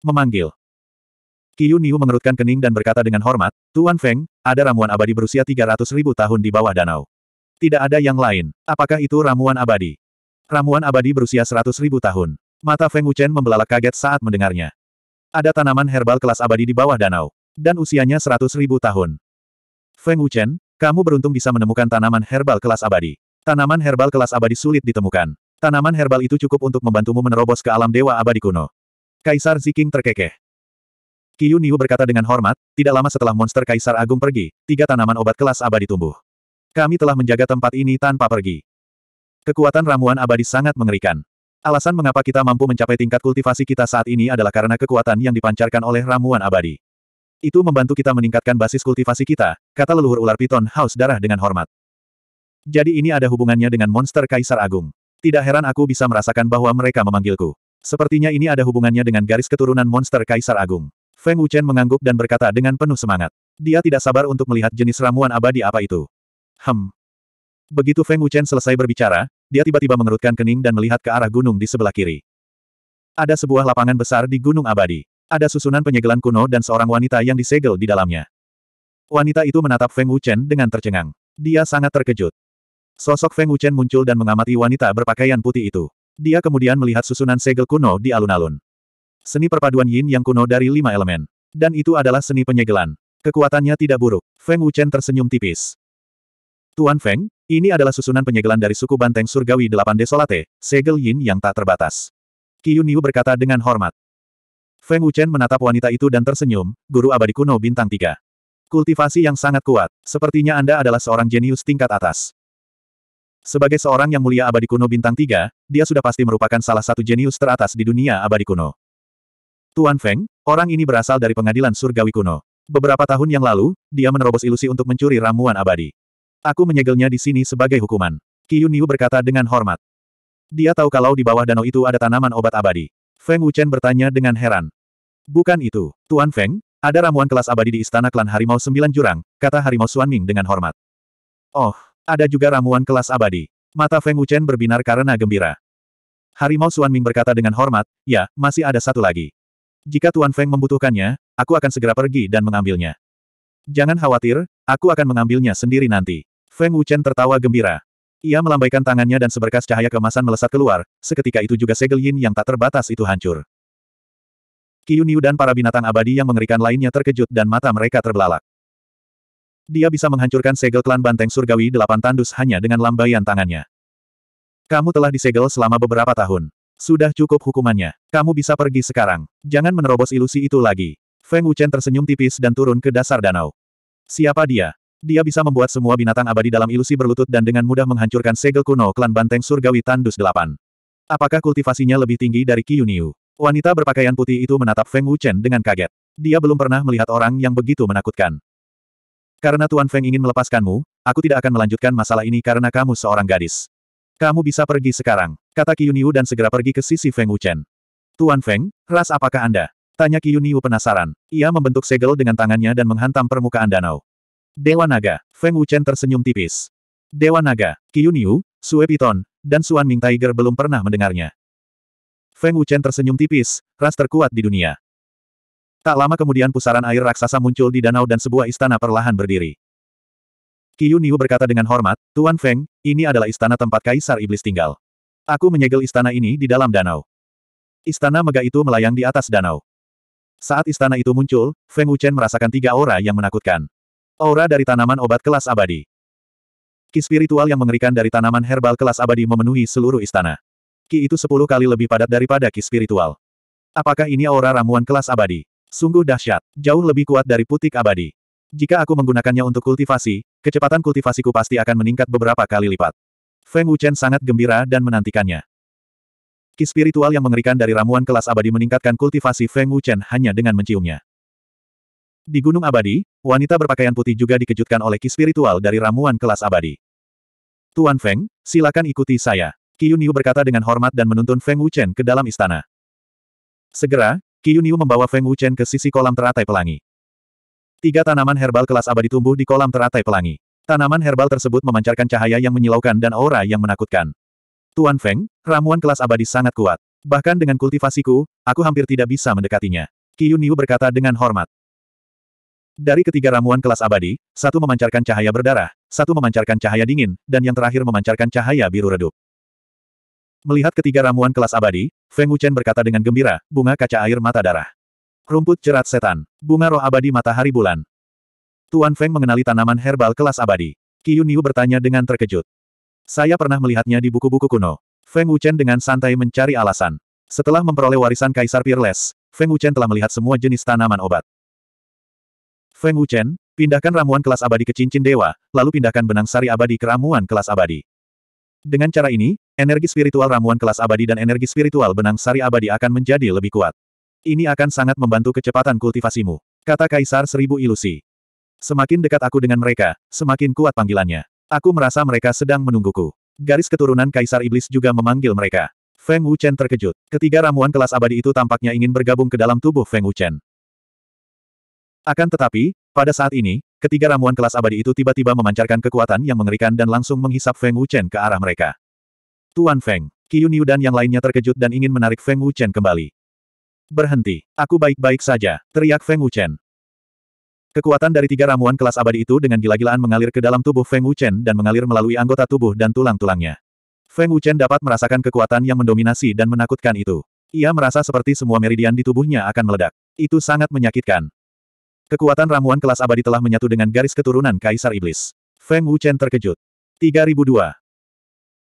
Memanggil. Qiu Niu mengerutkan kening dan berkata dengan hormat, Tuan Feng, ada ramuan abadi berusia 300 ribu tahun di bawah danau. Tidak ada yang lain. Apakah itu ramuan abadi? Ramuan abadi berusia 100 ribu tahun. Mata Feng Wuchen membelalak kaget saat mendengarnya. Ada tanaman herbal kelas abadi di bawah danau. Dan usianya 100 ribu tahun. Feng Wuchen, kamu beruntung bisa menemukan tanaman herbal kelas abadi. Tanaman herbal kelas abadi sulit ditemukan. Tanaman herbal itu cukup untuk membantumu menerobos ke alam dewa abadi kuno. Kaisar Ziking terkekeh. Qiu Niu berkata dengan hormat, tidak lama setelah monster Kaisar Agung pergi, tiga tanaman obat kelas abadi tumbuh. Kami telah menjaga tempat ini tanpa pergi. Kekuatan ramuan abadi sangat mengerikan. Alasan mengapa kita mampu mencapai tingkat kultivasi kita saat ini adalah karena kekuatan yang dipancarkan oleh ramuan abadi. Itu membantu kita meningkatkan basis kultivasi kita, kata leluhur ular piton haus darah dengan hormat. Jadi ini ada hubungannya dengan monster Kaisar Agung. Tidak heran aku bisa merasakan bahwa mereka memanggilku. Sepertinya ini ada hubungannya dengan garis keturunan monster Kaisar Agung. Feng Wuchen mengangguk dan berkata dengan penuh semangat. Dia tidak sabar untuk melihat jenis ramuan abadi apa itu. Hem. Begitu Feng Wuchen selesai berbicara, dia tiba-tiba mengerutkan kening dan melihat ke arah gunung di sebelah kiri. Ada sebuah lapangan besar di Gunung Abadi. Ada susunan penyegelan kuno dan seorang wanita yang disegel di dalamnya. Wanita itu menatap Feng Wuchen dengan tercengang. Dia sangat terkejut. Sosok Feng Wuchen muncul dan mengamati wanita berpakaian putih itu. Dia kemudian melihat susunan segel kuno di alun-alun. Seni perpaduan yin yang kuno dari lima elemen. Dan itu adalah seni penyegelan. Kekuatannya tidak buruk. Feng Wuchen tersenyum tipis. Tuan Feng, ini adalah susunan penyegelan dari suku banteng surgawi delapan desolate, segel yin yang tak terbatas. Qiu Niu berkata dengan hormat. Feng Wuchen menatap wanita itu dan tersenyum, guru abadi kuno bintang tiga. Kultivasi yang sangat kuat, sepertinya Anda adalah seorang jenius tingkat atas. Sebagai seorang yang mulia abadi kuno bintang tiga, dia sudah pasti merupakan salah satu jenius teratas di dunia abadi kuno. Tuan Feng, orang ini berasal dari pengadilan surgawi kuno. Beberapa tahun yang lalu, dia menerobos ilusi untuk mencuri ramuan abadi. Aku menyegelnya di sini sebagai hukuman. Qiyun Niu berkata dengan hormat. Dia tahu kalau di bawah danau itu ada tanaman obat abadi. Feng Wuchen bertanya dengan heran. Bukan itu, Tuan Feng, ada ramuan kelas abadi di istana klan Harimau Sembilan Jurang, kata Harimau Suanming dengan hormat. Oh, ada juga ramuan kelas abadi. Mata Feng Wuchen berbinar karena gembira. Harimau Suan Ming berkata dengan hormat, ya, masih ada satu lagi. Jika Tuan Feng membutuhkannya, aku akan segera pergi dan mengambilnya. Jangan khawatir, aku akan mengambilnya sendiri nanti. Feng Wuchen tertawa gembira. Ia melambaikan tangannya dan seberkas cahaya kemasan melesat keluar, seketika itu juga segel yin yang tak terbatas itu hancur. Qiu Niu dan para binatang abadi yang mengerikan lainnya terkejut dan mata mereka terbelalak. Dia bisa menghancurkan segel klan banteng surgawi delapan tandus hanya dengan lambaian tangannya. Kamu telah disegel selama beberapa tahun. Sudah cukup hukumannya. Kamu bisa pergi sekarang. Jangan menerobos ilusi itu lagi. Feng Wuchen tersenyum tipis dan turun ke dasar danau. Siapa dia? Dia bisa membuat semua binatang abadi dalam ilusi berlutut dan dengan mudah menghancurkan segel kuno klan banteng surgawi tandus delapan. Apakah kultivasinya lebih tinggi dari Qiyuniu? Wanita berpakaian putih itu menatap Feng Wuchen dengan kaget. Dia belum pernah melihat orang yang begitu menakutkan. Karena Tuan Feng ingin melepaskanmu, aku tidak akan melanjutkan masalah ini karena kamu seorang gadis. Kamu bisa pergi sekarang, kata Qiyunyu dan segera pergi ke sisi Feng Wuchen. Tuan Feng, ras apakah Anda? Tanya Qiyunyu penasaran. Ia membentuk segel dengan tangannya dan menghantam permukaan danau. Dewa Naga, Feng Wuchen tersenyum tipis. Dewa Naga, Qiyunyu, Sue Piton, dan Suan Ming Tiger belum pernah mendengarnya. Feng Wuchen tersenyum tipis, ras terkuat di dunia. Tak lama kemudian pusaran air raksasa muncul di danau dan sebuah istana perlahan berdiri. Qiu Niu berkata dengan hormat, Tuan Feng, ini adalah istana tempat Kaisar Iblis tinggal. Aku menyegel istana ini di dalam danau. Istana megah itu melayang di atas danau. Saat istana itu muncul, Feng Wuchen merasakan tiga aura yang menakutkan. Aura dari tanaman obat kelas abadi. Ki spiritual yang mengerikan dari tanaman herbal kelas abadi memenuhi seluruh istana. Ki itu sepuluh kali lebih padat daripada ki spiritual. Apakah ini aura ramuan kelas abadi? Sungguh dahsyat, jauh lebih kuat dari putik abadi. Jika aku menggunakannya untuk kultivasi, kecepatan kultivasiku pasti akan meningkat beberapa kali lipat. Feng Wuchen sangat gembira dan menantikannya. Ki spiritual yang mengerikan dari ramuan kelas abadi meningkatkan kultivasi Feng Wuchen hanya dengan menciumnya. Di Gunung Abadi, wanita berpakaian putih juga dikejutkan oleh ki spiritual dari ramuan kelas abadi. Tuan Feng, silakan ikuti saya. Qiyun Yu berkata dengan hormat dan menuntun Feng Wuchen ke dalam istana. Segera, Yunyu membawa Feng Wuchen ke sisi kolam teratai pelangi. Tiga tanaman herbal kelas abadi tumbuh di kolam teratai pelangi. Tanaman herbal tersebut memancarkan cahaya yang menyilaukan dan aura yang menakutkan. Tuan Feng, ramuan kelas abadi sangat kuat. Bahkan dengan kultivasiku, aku hampir tidak bisa mendekatinya. Yunyu berkata dengan hormat. Dari ketiga ramuan kelas abadi, satu memancarkan cahaya berdarah, satu memancarkan cahaya dingin, dan yang terakhir memancarkan cahaya biru redup. Melihat ketiga ramuan kelas abadi, Feng Wuchen berkata dengan gembira, bunga kaca air mata darah. Rumput cerat setan, bunga roh abadi matahari bulan. Tuan Feng mengenali tanaman herbal kelas abadi. Qi Niu bertanya dengan terkejut. Saya pernah melihatnya di buku-buku kuno. Feng Wuchen dengan santai mencari alasan. Setelah memperoleh warisan Kaisar Peerless, Feng Wuchen telah melihat semua jenis tanaman obat. Feng Wuchen, pindahkan ramuan kelas abadi ke cincin dewa, lalu pindahkan benang sari abadi ke ramuan kelas abadi. Dengan cara ini, Energi spiritual ramuan kelas abadi dan energi spiritual benang sari abadi akan menjadi lebih kuat. Ini akan sangat membantu kecepatan kultivasimu. Kata Kaisar Seribu Ilusi. Semakin dekat aku dengan mereka, semakin kuat panggilannya. Aku merasa mereka sedang menungguku. Garis keturunan Kaisar Iblis juga memanggil mereka. Feng Wuchen terkejut. Ketiga ramuan kelas abadi itu tampaknya ingin bergabung ke dalam tubuh Feng Wuchen. Akan tetapi, pada saat ini, ketiga ramuan kelas abadi itu tiba-tiba memancarkan kekuatan yang mengerikan dan langsung menghisap Feng Wuchen ke arah mereka. Tuan Feng, Qiu dan yang lainnya terkejut dan ingin menarik Feng Wuchen kembali. Berhenti, aku baik-baik saja, teriak Feng Wuchen. Kekuatan dari tiga ramuan kelas abadi itu dengan gila-gilaan mengalir ke dalam tubuh Feng Wuchen dan mengalir melalui anggota tubuh dan tulang-tulangnya. Feng Wuchen dapat merasakan kekuatan yang mendominasi dan menakutkan itu. Ia merasa seperti semua meridian di tubuhnya akan meledak. Itu sangat menyakitkan. Kekuatan ramuan kelas abadi telah menyatu dengan garis keturunan Kaisar Iblis. Feng Wuchen terkejut. 3002.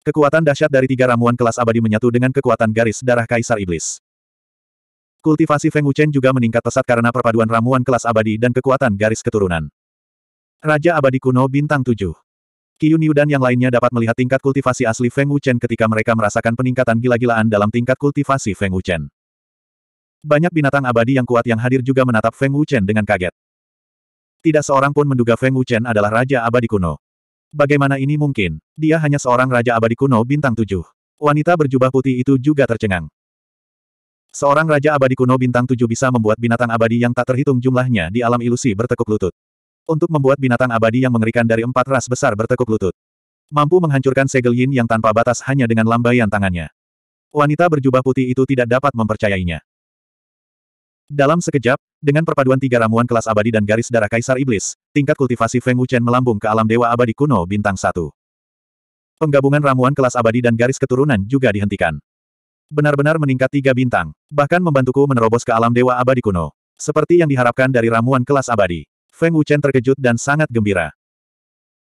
Kekuatan dahsyat dari tiga ramuan kelas abadi menyatu dengan kekuatan garis darah Kaisar Iblis. Kultivasi Feng Wuchen juga meningkat pesat karena perpaduan ramuan kelas abadi dan kekuatan garis keturunan. Raja Abadi Kuno Bintang 7 Qiu dan yang lainnya dapat melihat tingkat kultivasi asli Feng Wuchen ketika mereka merasakan peningkatan gila-gilaan dalam tingkat kultivasi Feng Wuchen. Banyak binatang abadi yang kuat yang hadir juga menatap Feng Wuchen dengan kaget. Tidak seorang pun menduga Feng Wuchen adalah Raja Abadi Kuno. Bagaimana ini mungkin? Dia hanya seorang raja abadi kuno bintang tujuh. Wanita berjubah putih itu juga tercengang. Seorang raja abadi kuno bintang tujuh bisa membuat binatang abadi yang tak terhitung jumlahnya di alam ilusi bertekuk lutut. Untuk membuat binatang abadi yang mengerikan dari empat ras besar bertekuk lutut. Mampu menghancurkan segel yin yang tanpa batas hanya dengan lambaian tangannya. Wanita berjubah putih itu tidak dapat mempercayainya. Dalam sekejap, dengan perpaduan tiga ramuan kelas abadi dan garis darah Kaisar Iblis, tingkat kultivasi Feng Wuchen melambung ke alam Dewa Abadi Kuno Bintang satu. Penggabungan ramuan kelas abadi dan garis keturunan juga dihentikan. Benar-benar meningkat tiga bintang, bahkan membantuku menerobos ke alam Dewa Abadi Kuno. Seperti yang diharapkan dari ramuan kelas abadi. Feng Wuchen terkejut dan sangat gembira.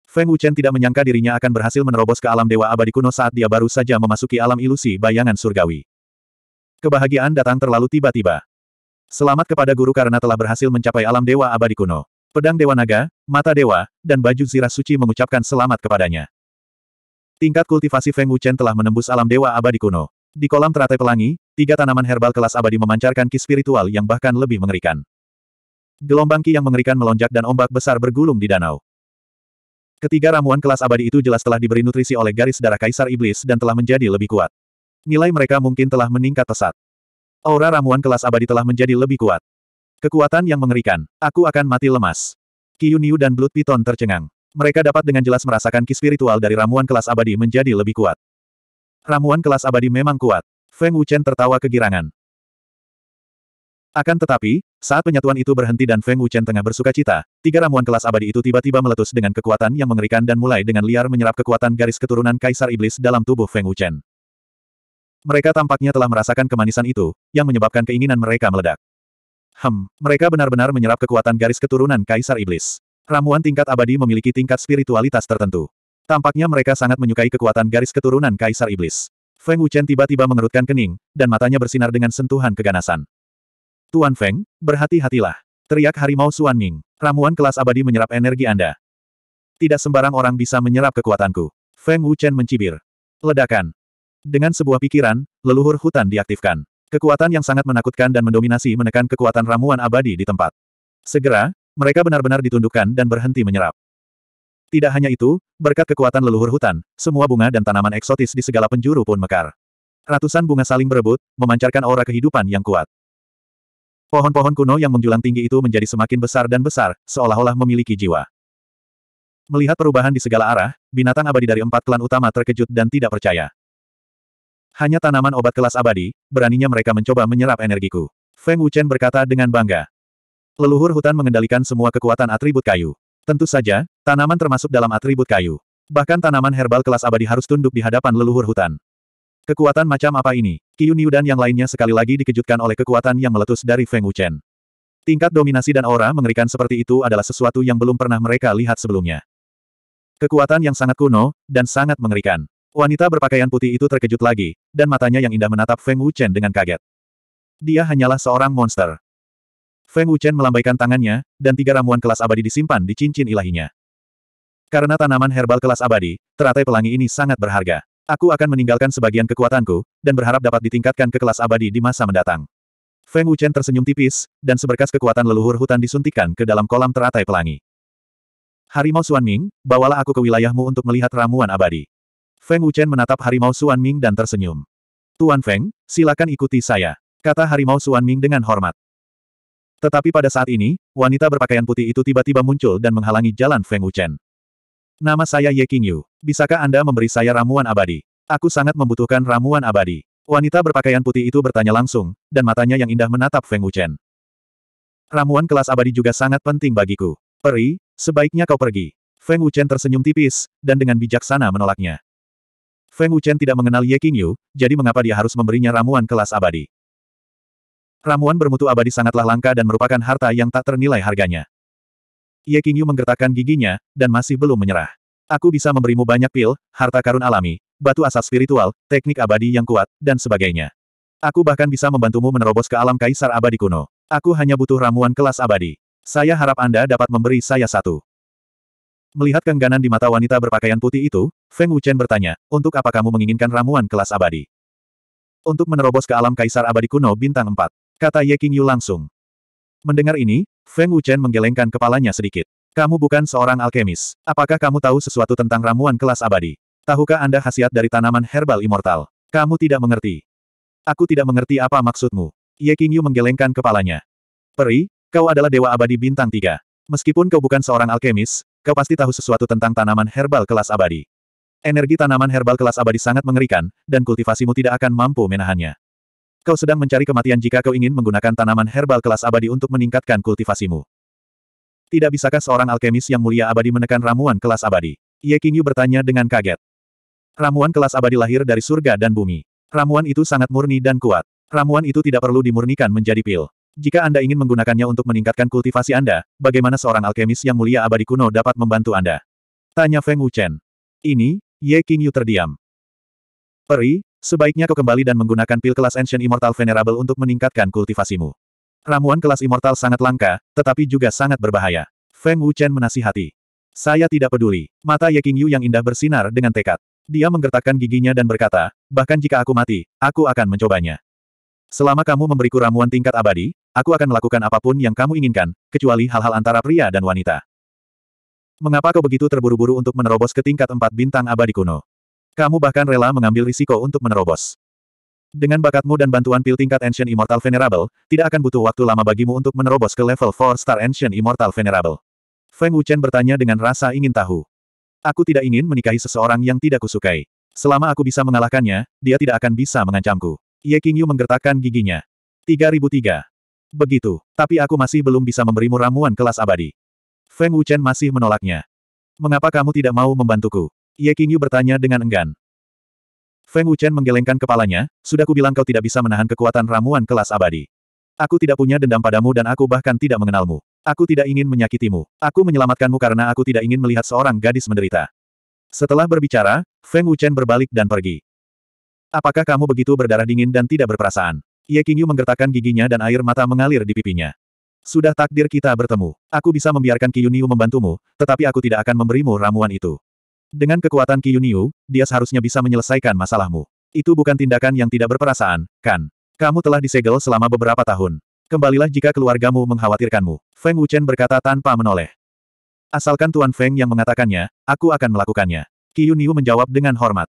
Feng Wuchen tidak menyangka dirinya akan berhasil menerobos ke alam Dewa Abadi Kuno saat dia baru saja memasuki alam ilusi bayangan surgawi. Kebahagiaan datang terlalu tiba-tiba. Selamat kepada guru karena telah berhasil mencapai alam dewa abadi kuno. Pedang Dewa Naga, Mata Dewa, dan baju zirah suci mengucapkan selamat kepadanya. Tingkat kultivasi Feng Wuchen telah menembus alam dewa abadi kuno. Di kolam teratai pelangi, tiga tanaman herbal kelas abadi memancarkan ki spiritual yang bahkan lebih mengerikan. Gelombang ki yang mengerikan melonjak dan ombak besar bergulung di danau. Ketiga ramuan kelas abadi itu jelas telah diberi nutrisi oleh garis darah kaisar iblis dan telah menjadi lebih kuat. Nilai mereka mungkin telah meningkat pesat. Aura ramuan kelas abadi telah menjadi lebih kuat. Kekuatan yang mengerikan. Aku akan mati lemas. Kiyuniu dan Blood Piton tercengang. Mereka dapat dengan jelas merasakan ki spiritual dari ramuan kelas abadi menjadi lebih kuat. Ramuan kelas abadi memang kuat. Feng Wuchen tertawa kegirangan. Akan tetapi, saat penyatuan itu berhenti dan Feng Wuchen tengah bersuka cita, tiga ramuan kelas abadi itu tiba-tiba meletus dengan kekuatan yang mengerikan dan mulai dengan liar menyerap kekuatan garis keturunan Kaisar Iblis dalam tubuh Feng Wuchen. Mereka tampaknya telah merasakan kemanisan itu, yang menyebabkan keinginan mereka meledak. Hem, mereka benar-benar menyerap kekuatan garis keturunan Kaisar Iblis. Ramuan tingkat abadi memiliki tingkat spiritualitas tertentu. Tampaknya mereka sangat menyukai kekuatan garis keturunan Kaisar Iblis. Feng Wuchen tiba-tiba mengerutkan kening, dan matanya bersinar dengan sentuhan keganasan. Tuan Feng, berhati-hatilah. Teriak harimau Suan Ming. Ramuan kelas abadi menyerap energi Anda. Tidak sembarang orang bisa menyerap kekuatanku. Feng Wuchen mencibir. Ledakan. Dengan sebuah pikiran, leluhur hutan diaktifkan. Kekuatan yang sangat menakutkan dan mendominasi menekan kekuatan ramuan abadi di tempat. Segera, mereka benar-benar ditundukkan dan berhenti menyerap. Tidak hanya itu, berkat kekuatan leluhur hutan, semua bunga dan tanaman eksotis di segala penjuru pun mekar. Ratusan bunga saling berebut, memancarkan aura kehidupan yang kuat. Pohon-pohon kuno yang menjulang tinggi itu menjadi semakin besar dan besar, seolah-olah memiliki jiwa. Melihat perubahan di segala arah, binatang abadi dari empat klan utama terkejut dan tidak percaya. Hanya tanaman obat kelas abadi, beraninya mereka mencoba menyerap energiku. Feng Wuchen berkata dengan bangga. Leluhur hutan mengendalikan semua kekuatan atribut kayu. Tentu saja, tanaman termasuk dalam atribut kayu. Bahkan tanaman herbal kelas abadi harus tunduk di hadapan leluhur hutan. Kekuatan macam apa ini? Qiu Niu dan yang lainnya sekali lagi dikejutkan oleh kekuatan yang meletus dari Feng Wuchen. Tingkat dominasi dan aura mengerikan seperti itu adalah sesuatu yang belum pernah mereka lihat sebelumnya. Kekuatan yang sangat kuno, dan sangat mengerikan. Wanita berpakaian putih itu terkejut lagi, dan matanya yang indah menatap Feng Wuchen dengan kaget. Dia hanyalah seorang monster. Feng Wuchen melambaikan tangannya, dan tiga ramuan kelas abadi disimpan di cincin ilahinya. Karena tanaman herbal kelas abadi, teratai pelangi ini sangat berharga. Aku akan meninggalkan sebagian kekuatanku, dan berharap dapat ditingkatkan ke kelas abadi di masa mendatang. Feng Wuchen tersenyum tipis, dan seberkas kekuatan leluhur hutan disuntikan ke dalam kolam teratai pelangi. Harimau Suan Ming, bawalah aku ke wilayahmu untuk melihat ramuan abadi. Feng Wuchen menatap harimau Suan Ming dan tersenyum. Tuan Feng, silakan ikuti saya, kata harimau Suan Ming dengan hormat. Tetapi pada saat ini, wanita berpakaian putih itu tiba-tiba muncul dan menghalangi jalan Feng Wuchen. Nama saya Ye Qingyu. Bisakah Anda memberi saya ramuan abadi? Aku sangat membutuhkan ramuan abadi. Wanita berpakaian putih itu bertanya langsung, dan matanya yang indah menatap Feng Wuchen. Ramuan kelas abadi juga sangat penting bagiku. Peri, sebaiknya kau pergi. Feng Wuchen tersenyum tipis, dan dengan bijaksana menolaknya. Feng Wuchen tidak mengenal Ye Qingyu, jadi mengapa dia harus memberinya ramuan kelas abadi? Ramuan bermutu abadi sangatlah langka dan merupakan harta yang tak ternilai harganya. Ye Qingyu menggertakkan giginya, dan masih belum menyerah. Aku bisa memberimu banyak pil, harta karun alami, batu asas spiritual, teknik abadi yang kuat, dan sebagainya. Aku bahkan bisa membantumu menerobos ke alam kaisar abadi kuno. Aku hanya butuh ramuan kelas abadi. Saya harap Anda dapat memberi saya satu. Melihat kengganan di mata wanita berpakaian putih itu, Feng Wuchen bertanya, untuk apa kamu menginginkan ramuan kelas abadi? Untuk menerobos ke alam kaisar abadi kuno bintang 4, kata Ye King Yu langsung. Mendengar ini, Feng Wuchen menggelengkan kepalanya sedikit. Kamu bukan seorang alkemis. Apakah kamu tahu sesuatu tentang ramuan kelas abadi? Tahukah Anda khasiat dari tanaman herbal immortal? Kamu tidak mengerti. Aku tidak mengerti apa maksudmu. Ye King Yu menggelengkan kepalanya. Peri, kau adalah dewa abadi bintang tiga. Meskipun kau bukan seorang alkemis, Kau pasti tahu sesuatu tentang tanaman herbal kelas abadi. Energi tanaman herbal kelas abadi sangat mengerikan, dan kultivasimu tidak akan mampu menahannya. Kau sedang mencari kematian jika kau ingin menggunakan tanaman herbal kelas abadi untuk meningkatkan kultivasimu. Tidak bisakah seorang alkemis yang mulia abadi menekan ramuan kelas abadi? Ye Qingyu bertanya dengan kaget. Ramuan kelas abadi lahir dari surga dan bumi. Ramuan itu sangat murni dan kuat. Ramuan itu tidak perlu dimurnikan menjadi pil. Jika Anda ingin menggunakannya untuk meningkatkan kultivasi Anda, bagaimana seorang alkemis yang mulia abadi kuno dapat membantu Anda? Tanya Feng Wuchen. Ini, Ye Yu terdiam. Peri, sebaiknya kau kembali dan menggunakan pil kelas Ancient Immortal Venerable untuk meningkatkan kultivasimu. Ramuan kelas Immortal sangat langka, tetapi juga sangat berbahaya. Feng Wuchen menasihati. Saya tidak peduli. Mata Ye Yu yang indah bersinar dengan tekad. Dia menggertakkan giginya dan berkata, bahkan jika aku mati, aku akan mencobanya. Selama kamu memberiku ramuan tingkat abadi, aku akan melakukan apapun yang kamu inginkan, kecuali hal-hal antara pria dan wanita. Mengapa kau begitu terburu-buru untuk menerobos ke tingkat empat bintang abadi kuno? Kamu bahkan rela mengambil risiko untuk menerobos. Dengan bakatmu dan bantuan pil tingkat Ancient Immortal Venerable, tidak akan butuh waktu lama bagimu untuk menerobos ke level 4 Star Ancient Immortal Venerable. Feng Wuchen bertanya dengan rasa ingin tahu. Aku tidak ingin menikahi seseorang yang tidak kusukai. Selama aku bisa mengalahkannya, dia tidak akan bisa mengancamku. Ye Qingyu menggertakkan giginya. 3003. Begitu, tapi aku masih belum bisa memberimu ramuan kelas abadi. Feng Wuchen masih menolaknya. Mengapa kamu tidak mau membantuku? Ye Qingyu bertanya dengan enggan. Feng Wuchen menggelengkan kepalanya, sudah kubilang kau tidak bisa menahan kekuatan ramuan kelas abadi. Aku tidak punya dendam padamu dan aku bahkan tidak mengenalmu. Aku tidak ingin menyakitimu. Aku menyelamatkanmu karena aku tidak ingin melihat seorang gadis menderita. Setelah berbicara, Feng Wuchen berbalik dan pergi. Apakah kamu begitu berdarah dingin dan tidak berperasaan? Ye Qingyu menggertakkan giginya dan air mata mengalir di pipinya. Sudah takdir kita bertemu. Aku bisa membiarkan Qiyuniu membantumu, tetapi aku tidak akan memberimu ramuan itu. Dengan kekuatan Qiyuniu, dia seharusnya bisa menyelesaikan masalahmu. Itu bukan tindakan yang tidak berperasaan, kan? Kamu telah disegel selama beberapa tahun. Kembalilah jika keluargamu mengkhawatirkanmu. Feng Wuchen berkata tanpa menoleh. Asalkan Tuan Feng yang mengatakannya, aku akan melakukannya. Qiyuniu menjawab dengan hormat.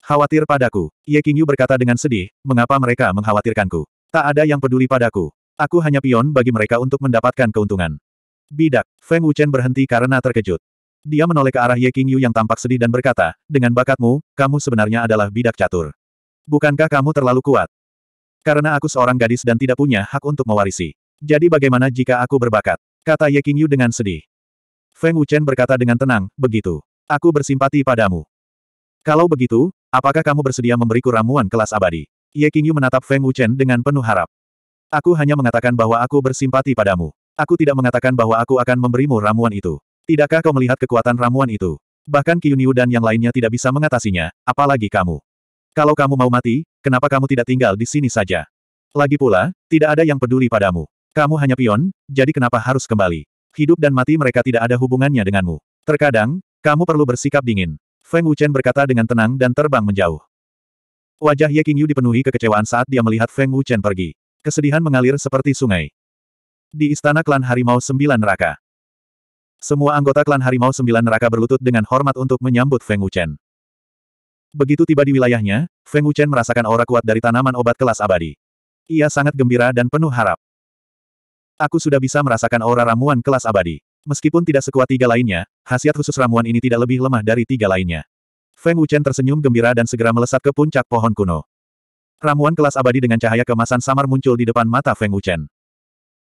Khawatir padaku. Ye Qingyu berkata dengan sedih, mengapa mereka mengkhawatirkanku? Tak ada yang peduli padaku. Aku hanya pion bagi mereka untuk mendapatkan keuntungan. Bidak, Feng Wuchen berhenti karena terkejut. Dia menoleh ke arah Ye Qingyu yang tampak sedih dan berkata, dengan bakatmu, kamu sebenarnya adalah bidak catur. Bukankah kamu terlalu kuat? Karena aku seorang gadis dan tidak punya hak untuk mewarisi. Jadi bagaimana jika aku berbakat? Kata Ye Qingyu dengan sedih. Feng Wuchen berkata dengan tenang, begitu. Aku bersimpati padamu. Kalau begitu, Apakah kamu bersedia memberiku ramuan kelas abadi? Ye Qingyu menatap Feng Wuchen dengan penuh harap. Aku hanya mengatakan bahwa aku bersimpati padamu. Aku tidak mengatakan bahwa aku akan memberimu ramuan itu. Tidakkah kau melihat kekuatan ramuan itu? Bahkan Qingyu dan yang lainnya tidak bisa mengatasinya, apalagi kamu. Kalau kamu mau mati, kenapa kamu tidak tinggal di sini saja? Lagi pula, tidak ada yang peduli padamu. Kamu hanya pion, jadi kenapa harus kembali? Hidup dan mati mereka tidak ada hubungannya denganmu. Terkadang, kamu perlu bersikap dingin. Feng Wuchen berkata dengan tenang dan terbang menjauh. Wajah Ye Qingyu dipenuhi kekecewaan saat dia melihat Feng Wuchen pergi. Kesedihan mengalir seperti sungai. Di istana klan Harimau Sembilan Neraka. Semua anggota klan Harimau Sembilan Neraka berlutut dengan hormat untuk menyambut Feng Wuchen. Begitu tiba di wilayahnya, Feng Wuchen merasakan aura kuat dari tanaman obat kelas abadi. Ia sangat gembira dan penuh harap. Aku sudah bisa merasakan aura ramuan kelas abadi. Meskipun tidak sekuat tiga lainnya, khasiat khusus ramuan ini tidak lebih lemah dari tiga lainnya. Feng Wuchen tersenyum gembira dan segera melesat ke puncak pohon kuno. Ramuan kelas abadi dengan cahaya kemasan samar muncul di depan mata Feng Wuchen.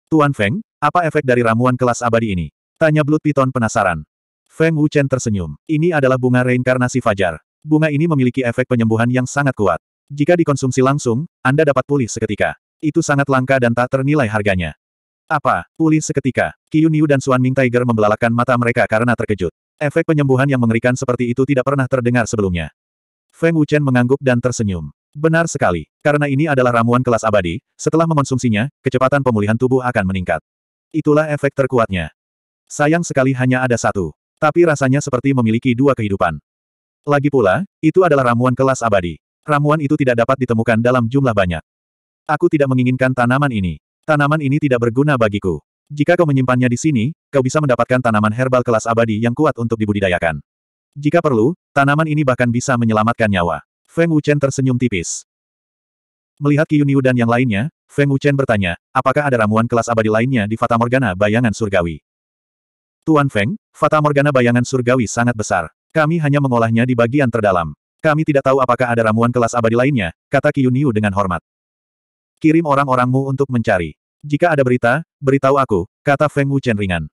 Tuan Feng, apa efek dari ramuan kelas abadi ini? Tanya Blood Python penasaran. Feng Wuchen tersenyum. Ini adalah bunga reinkarnasi fajar. Bunga ini memiliki efek penyembuhan yang sangat kuat. Jika dikonsumsi langsung, Anda dapat pulih seketika. Itu sangat langka dan tak ternilai harganya. Apa? Pulih seketika. Qiunyu dan Suan Ming Tiger membelalakan mata mereka karena terkejut. Efek penyembuhan yang mengerikan seperti itu tidak pernah terdengar sebelumnya. Feng Wuchen mengangguk dan tersenyum. Benar sekali. Karena ini adalah ramuan kelas abadi, setelah mengonsumsinya, kecepatan pemulihan tubuh akan meningkat. Itulah efek terkuatnya. Sayang sekali hanya ada satu. Tapi rasanya seperti memiliki dua kehidupan. Lagi pula, itu adalah ramuan kelas abadi. Ramuan itu tidak dapat ditemukan dalam jumlah banyak. Aku tidak menginginkan tanaman ini. Tanaman ini tidak berguna bagiku. Jika kau menyimpannya di sini, kau bisa mendapatkan tanaman herbal kelas abadi yang kuat untuk dibudidayakan. Jika perlu, tanaman ini bahkan bisa menyelamatkan nyawa. Feng Wuchen tersenyum tipis. Melihat Qiyunyu dan yang lainnya, Feng Wuchen bertanya, apakah ada ramuan kelas abadi lainnya di Fata Morgana bayangan surgawi? Tuan Feng, Fata Morgana bayangan surgawi sangat besar. Kami hanya mengolahnya di bagian terdalam. Kami tidak tahu apakah ada ramuan kelas abadi lainnya, kata Qiyunyu dengan hormat. Kirim orang-orangmu untuk mencari. Jika ada berita, beritahu aku, kata Feng Wuchen ringan.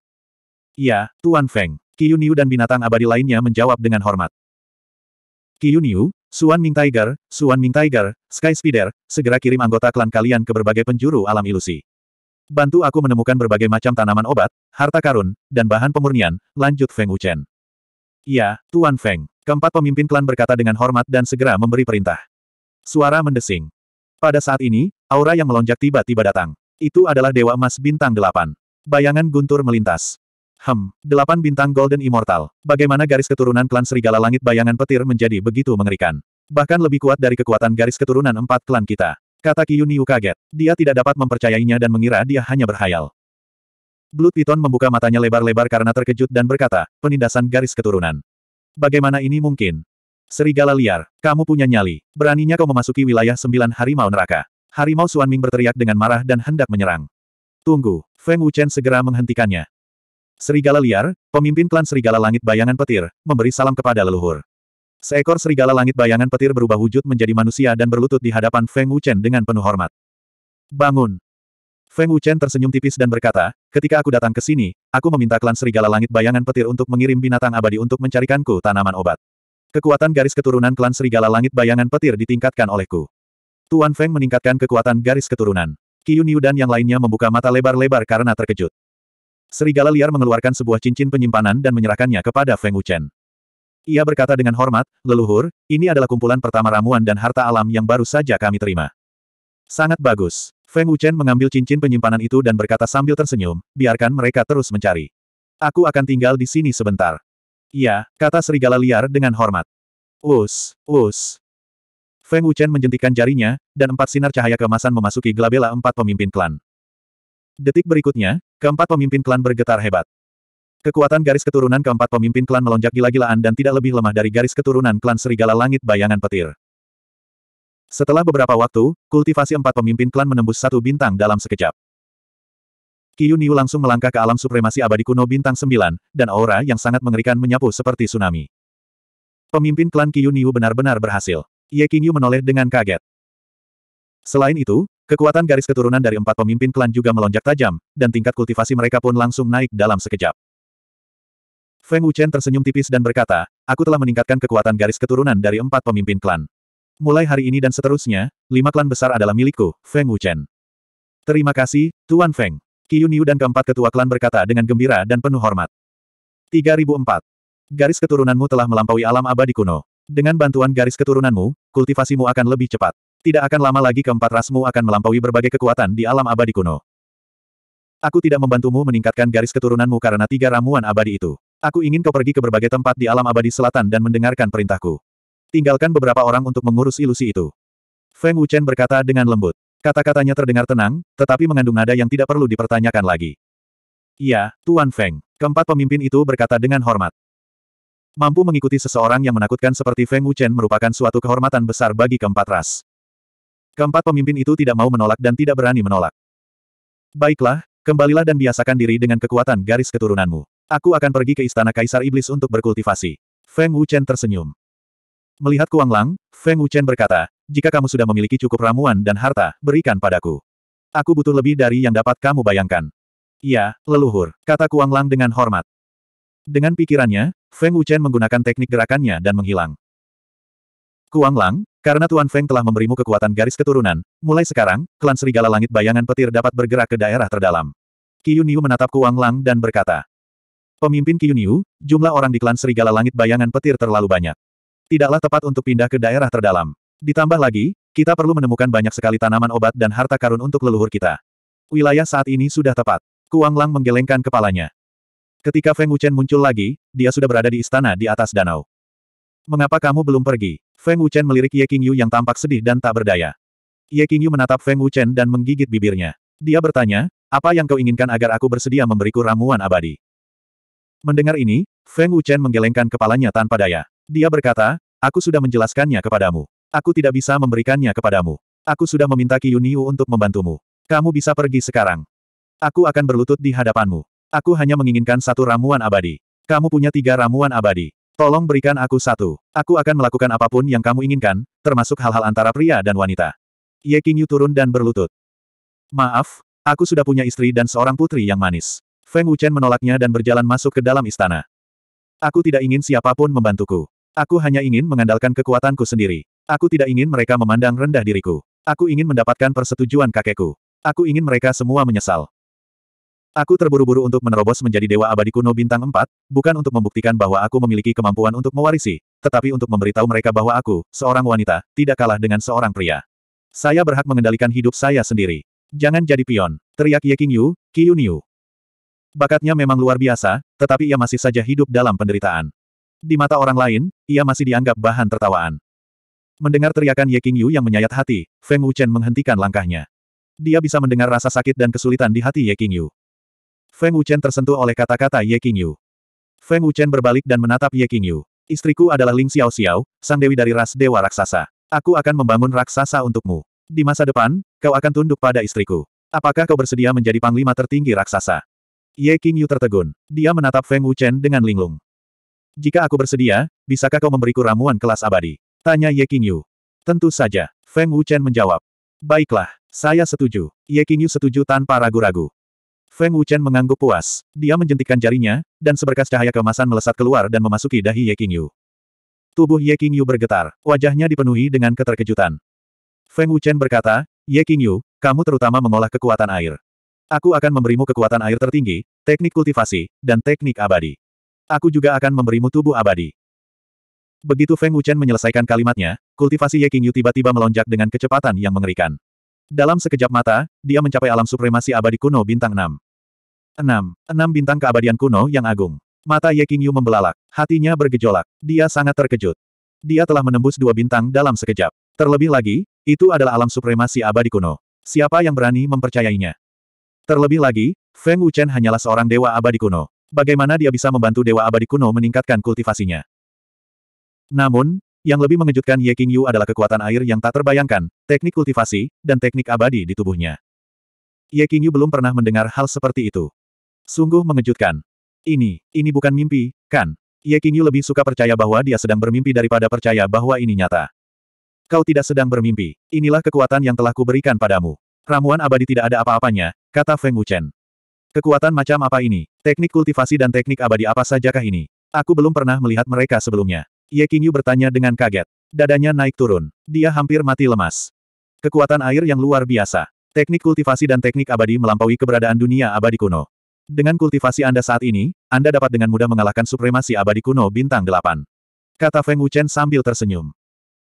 Ya, Tuan Feng. Yunyu dan binatang abadi lainnya menjawab dengan hormat. Yunyu, Suan Ming Tiger, Suan Ming Tiger, Sky Spider, segera kirim anggota klan kalian ke berbagai penjuru alam ilusi. Bantu aku menemukan berbagai macam tanaman obat, harta karun, dan bahan pemurnian, lanjut Feng Wuchen. Ya, Tuan Feng. Keempat pemimpin klan berkata dengan hormat dan segera memberi perintah. Suara mendesing. Pada saat ini, aura yang melonjak tiba-tiba datang. Itu adalah Dewa Emas Bintang delapan. Bayangan guntur melintas. Hem, delapan bintang Golden Immortal. Bagaimana garis keturunan klan Serigala Langit bayangan petir menjadi begitu mengerikan. Bahkan lebih kuat dari kekuatan garis keturunan empat klan kita. Kata Kiyuniu kaget. Dia tidak dapat mempercayainya dan mengira dia hanya berhayal. Blood Python membuka matanya lebar-lebar karena terkejut dan berkata, penindasan garis keturunan. Bagaimana ini mungkin? Serigala liar, kamu punya nyali. Beraninya kau memasuki wilayah sembilan harimau neraka. Harimau Ming berteriak dengan marah dan hendak menyerang. Tunggu, Feng Wuchen segera menghentikannya. Serigala liar, pemimpin klan Serigala Langit Bayangan Petir, memberi salam kepada leluhur. Seekor serigala langit bayangan petir berubah wujud menjadi manusia dan berlutut di hadapan Feng Wuchen dengan penuh hormat. Bangun! Feng Wuchen tersenyum tipis dan berkata, ketika aku datang ke sini, aku meminta klan serigala langit bayangan petir untuk mengirim binatang abadi untuk mencarikanku tanaman obat. Kekuatan garis keturunan klan Serigala Langit Bayangan Petir ditingkatkan olehku. Tuan Feng meningkatkan kekuatan garis keturunan. Qiu Niu dan yang lainnya membuka mata lebar-lebar karena terkejut. Serigala liar mengeluarkan sebuah cincin penyimpanan dan menyerahkannya kepada Feng Wuchen. Ia berkata dengan hormat, leluhur, ini adalah kumpulan pertama ramuan dan harta alam yang baru saja kami terima. Sangat bagus. Feng Wuchen mengambil cincin penyimpanan itu dan berkata sambil tersenyum, biarkan mereka terus mencari. Aku akan tinggal di sini sebentar. Iya, kata serigala liar dengan hormat. Us, us. Feng Wuchen menjentikan jarinya, dan empat sinar cahaya kemasan memasuki gelabela empat pemimpin klan. Detik berikutnya, keempat pemimpin klan bergetar hebat. Kekuatan garis keturunan keempat pemimpin klan melonjak gila-gilaan dan tidak lebih lemah dari garis keturunan klan serigala langit bayangan petir. Setelah beberapa waktu, kultivasi empat pemimpin klan menembus satu bintang dalam sekejap. Yu Niu langsung melangkah ke alam supremasi abadi kuno bintang 9, dan aura yang sangat mengerikan menyapu seperti tsunami. Pemimpin klan Yu Niu benar-benar berhasil. Ye Qingyu menoleh dengan kaget. Selain itu, kekuatan garis keturunan dari empat pemimpin klan juga melonjak tajam, dan tingkat kultivasi mereka pun langsung naik dalam sekejap. Feng Wuchen tersenyum tipis dan berkata, aku telah meningkatkan kekuatan garis keturunan dari empat pemimpin klan. Mulai hari ini dan seterusnya, lima klan besar adalah milikku, Feng Wuchen. Terima kasih, Tuan Feng. Qiu dan keempat ketua klan berkata dengan gembira dan penuh hormat. 3004. Garis keturunanmu telah melampaui alam abadi kuno. Dengan bantuan garis keturunanmu, kultivasimu akan lebih cepat. Tidak akan lama lagi keempat rasmu akan melampaui berbagai kekuatan di alam abadi kuno. Aku tidak membantumu meningkatkan garis keturunanmu karena tiga ramuan abadi itu. Aku ingin kau pergi ke berbagai tempat di alam abadi selatan dan mendengarkan perintahku. Tinggalkan beberapa orang untuk mengurus ilusi itu. Feng Wuchen berkata dengan lembut. Kata-katanya terdengar tenang, tetapi mengandung nada yang tidak perlu dipertanyakan lagi. Iya, Tuan Feng. Keempat pemimpin itu berkata dengan hormat. Mampu mengikuti seseorang yang menakutkan seperti Feng Wuchen merupakan suatu kehormatan besar bagi keempat ras. Keempat pemimpin itu tidak mau menolak dan tidak berani menolak. Baiklah, kembalilah dan biasakan diri dengan kekuatan garis keturunanmu. Aku akan pergi ke istana Kaisar Iblis untuk berkultivasi. Feng Wuchen tersenyum. Melihat Kuang Lang, Feng Wuchen berkata, jika kamu sudah memiliki cukup ramuan dan harta, berikan padaku. Aku butuh lebih dari yang dapat kamu bayangkan. Ya, leluhur, kata Kuang Lang dengan hormat. Dengan pikirannya, Feng Wuchen menggunakan teknik gerakannya dan menghilang. Kuang Lang, karena Tuan Feng telah memberimu kekuatan garis keturunan, mulai sekarang, klan Serigala Langit Bayangan Petir dapat bergerak ke daerah terdalam. Kiyuniu menatap Kuang Lang dan berkata, Pemimpin Kiyuniu, jumlah orang di klan Serigala Langit Bayangan Petir terlalu banyak. Tidaklah tepat untuk pindah ke daerah terdalam. Ditambah lagi, kita perlu menemukan banyak sekali tanaman obat dan harta karun untuk leluhur kita. Wilayah saat ini sudah tepat. Kuang Lang menggelengkan kepalanya. Ketika Feng Wuchen muncul lagi, dia sudah berada di istana di atas danau. Mengapa kamu belum pergi? Feng Wuchen melirik Ye Qingyu yang tampak sedih dan tak berdaya. Ye Qingyu menatap Feng Wuchen dan menggigit bibirnya. Dia bertanya, apa yang kau inginkan agar aku bersedia memberiku ramuan abadi? Mendengar ini, Feng Wuchen menggelengkan kepalanya tanpa daya. Dia berkata, aku sudah menjelaskannya kepadamu. Aku tidak bisa memberikannya kepadamu. Aku sudah meminta Kiyuniu untuk membantumu. Kamu bisa pergi sekarang. Aku akan berlutut di hadapanmu. Aku hanya menginginkan satu ramuan abadi. Kamu punya tiga ramuan abadi. Tolong berikan aku satu. Aku akan melakukan apapun yang kamu inginkan, termasuk hal-hal antara pria dan wanita. Ye Qingyu turun dan berlutut. Maaf, aku sudah punya istri dan seorang putri yang manis. Feng Wuchen menolaknya dan berjalan masuk ke dalam istana. Aku tidak ingin siapapun membantuku. Aku hanya ingin mengandalkan kekuatanku sendiri. Aku tidak ingin mereka memandang rendah diriku. Aku ingin mendapatkan persetujuan kakekku. Aku ingin mereka semua menyesal. Aku terburu-buru untuk menerobos menjadi dewa abadi kuno bintang 4, bukan untuk membuktikan bahwa aku memiliki kemampuan untuk mewarisi, tetapi untuk memberitahu mereka bahwa aku, seorang wanita, tidak kalah dengan seorang pria. Saya berhak mengendalikan hidup saya sendiri. Jangan jadi pion, teriak Ye King Yu, Qiu Niu. Bakatnya memang luar biasa, tetapi ia masih saja hidup dalam penderitaan. Di mata orang lain, ia masih dianggap bahan tertawaan. Mendengar teriakan Ye Qingyu yang menyayat hati, Feng Wuchen menghentikan langkahnya. Dia bisa mendengar rasa sakit dan kesulitan di hati Ye Qingyu. Feng Wuchen tersentuh oleh kata-kata Ye Qingyu. Feng Wuchen berbalik dan menatap Ye Qingyu. Istriku adalah Ling Xiao Xiao, sang dewi dari ras dewa raksasa. Aku akan membangun raksasa untukmu. Di masa depan, kau akan tunduk pada istriku. Apakah kau bersedia menjadi panglima tertinggi raksasa? Ye Qingyu tertegun. Dia menatap Feng Wuchen dengan linglung. Jika aku bersedia, bisakah kau memberiku ramuan kelas abadi? Tanya Ye Qingyu. Tentu saja, Feng Wuchen menjawab. Baiklah, saya setuju. Ye Qingyu setuju tanpa ragu-ragu. Feng Wuchen mengangguk puas. Dia menjentikkan jarinya, dan seberkas cahaya kemasan melesat keluar dan memasuki dahi Ye Qingyu. Tubuh Ye Qingyu bergetar, wajahnya dipenuhi dengan keterkejutan. Feng Wuchen berkata, Ye Qingyu, kamu terutama mengolah kekuatan air. Aku akan memberimu kekuatan air tertinggi, teknik kultivasi, dan teknik abadi. Aku juga akan memberimu tubuh abadi. Begitu Feng Wuchen menyelesaikan kalimatnya, kultivasi Ye Qingyu tiba-tiba melonjak dengan kecepatan yang mengerikan. Dalam sekejap mata, dia mencapai alam supremasi abadi kuno bintang 6. 6. 6 bintang keabadian kuno yang agung. Mata Ye Qingyu membelalak, hatinya bergejolak, dia sangat terkejut. Dia telah menembus dua bintang dalam sekejap. Terlebih lagi, itu adalah alam supremasi abadi kuno. Siapa yang berani mempercayainya? Terlebih lagi, Feng Wuchen hanyalah seorang dewa abadi kuno. Bagaimana dia bisa membantu dewa abadi kuno meningkatkan kultivasinya? Namun, yang lebih mengejutkan Ye Qingyu adalah kekuatan air yang tak terbayangkan, teknik kultivasi, dan teknik abadi di tubuhnya. Ye Qingyu belum pernah mendengar hal seperti itu. Sungguh mengejutkan. Ini, ini bukan mimpi, kan? Ye Qingyu lebih suka percaya bahwa dia sedang bermimpi daripada percaya bahwa ini nyata. Kau tidak sedang bermimpi, inilah kekuatan yang telah kuberikan padamu. Ramuan abadi tidak ada apa-apanya, kata Feng Wuchen. Kekuatan macam apa ini? Teknik kultivasi dan teknik abadi apa sajakah ini? Aku belum pernah melihat mereka sebelumnya. Ye Qingyu bertanya dengan kaget. Dadanya naik turun. Dia hampir mati lemas. Kekuatan air yang luar biasa. Teknik kultivasi dan teknik abadi melampaui keberadaan dunia abadi kuno. Dengan kultivasi Anda saat ini, Anda dapat dengan mudah mengalahkan supremasi abadi kuno bintang delapan. Kata Feng Wuchen sambil tersenyum.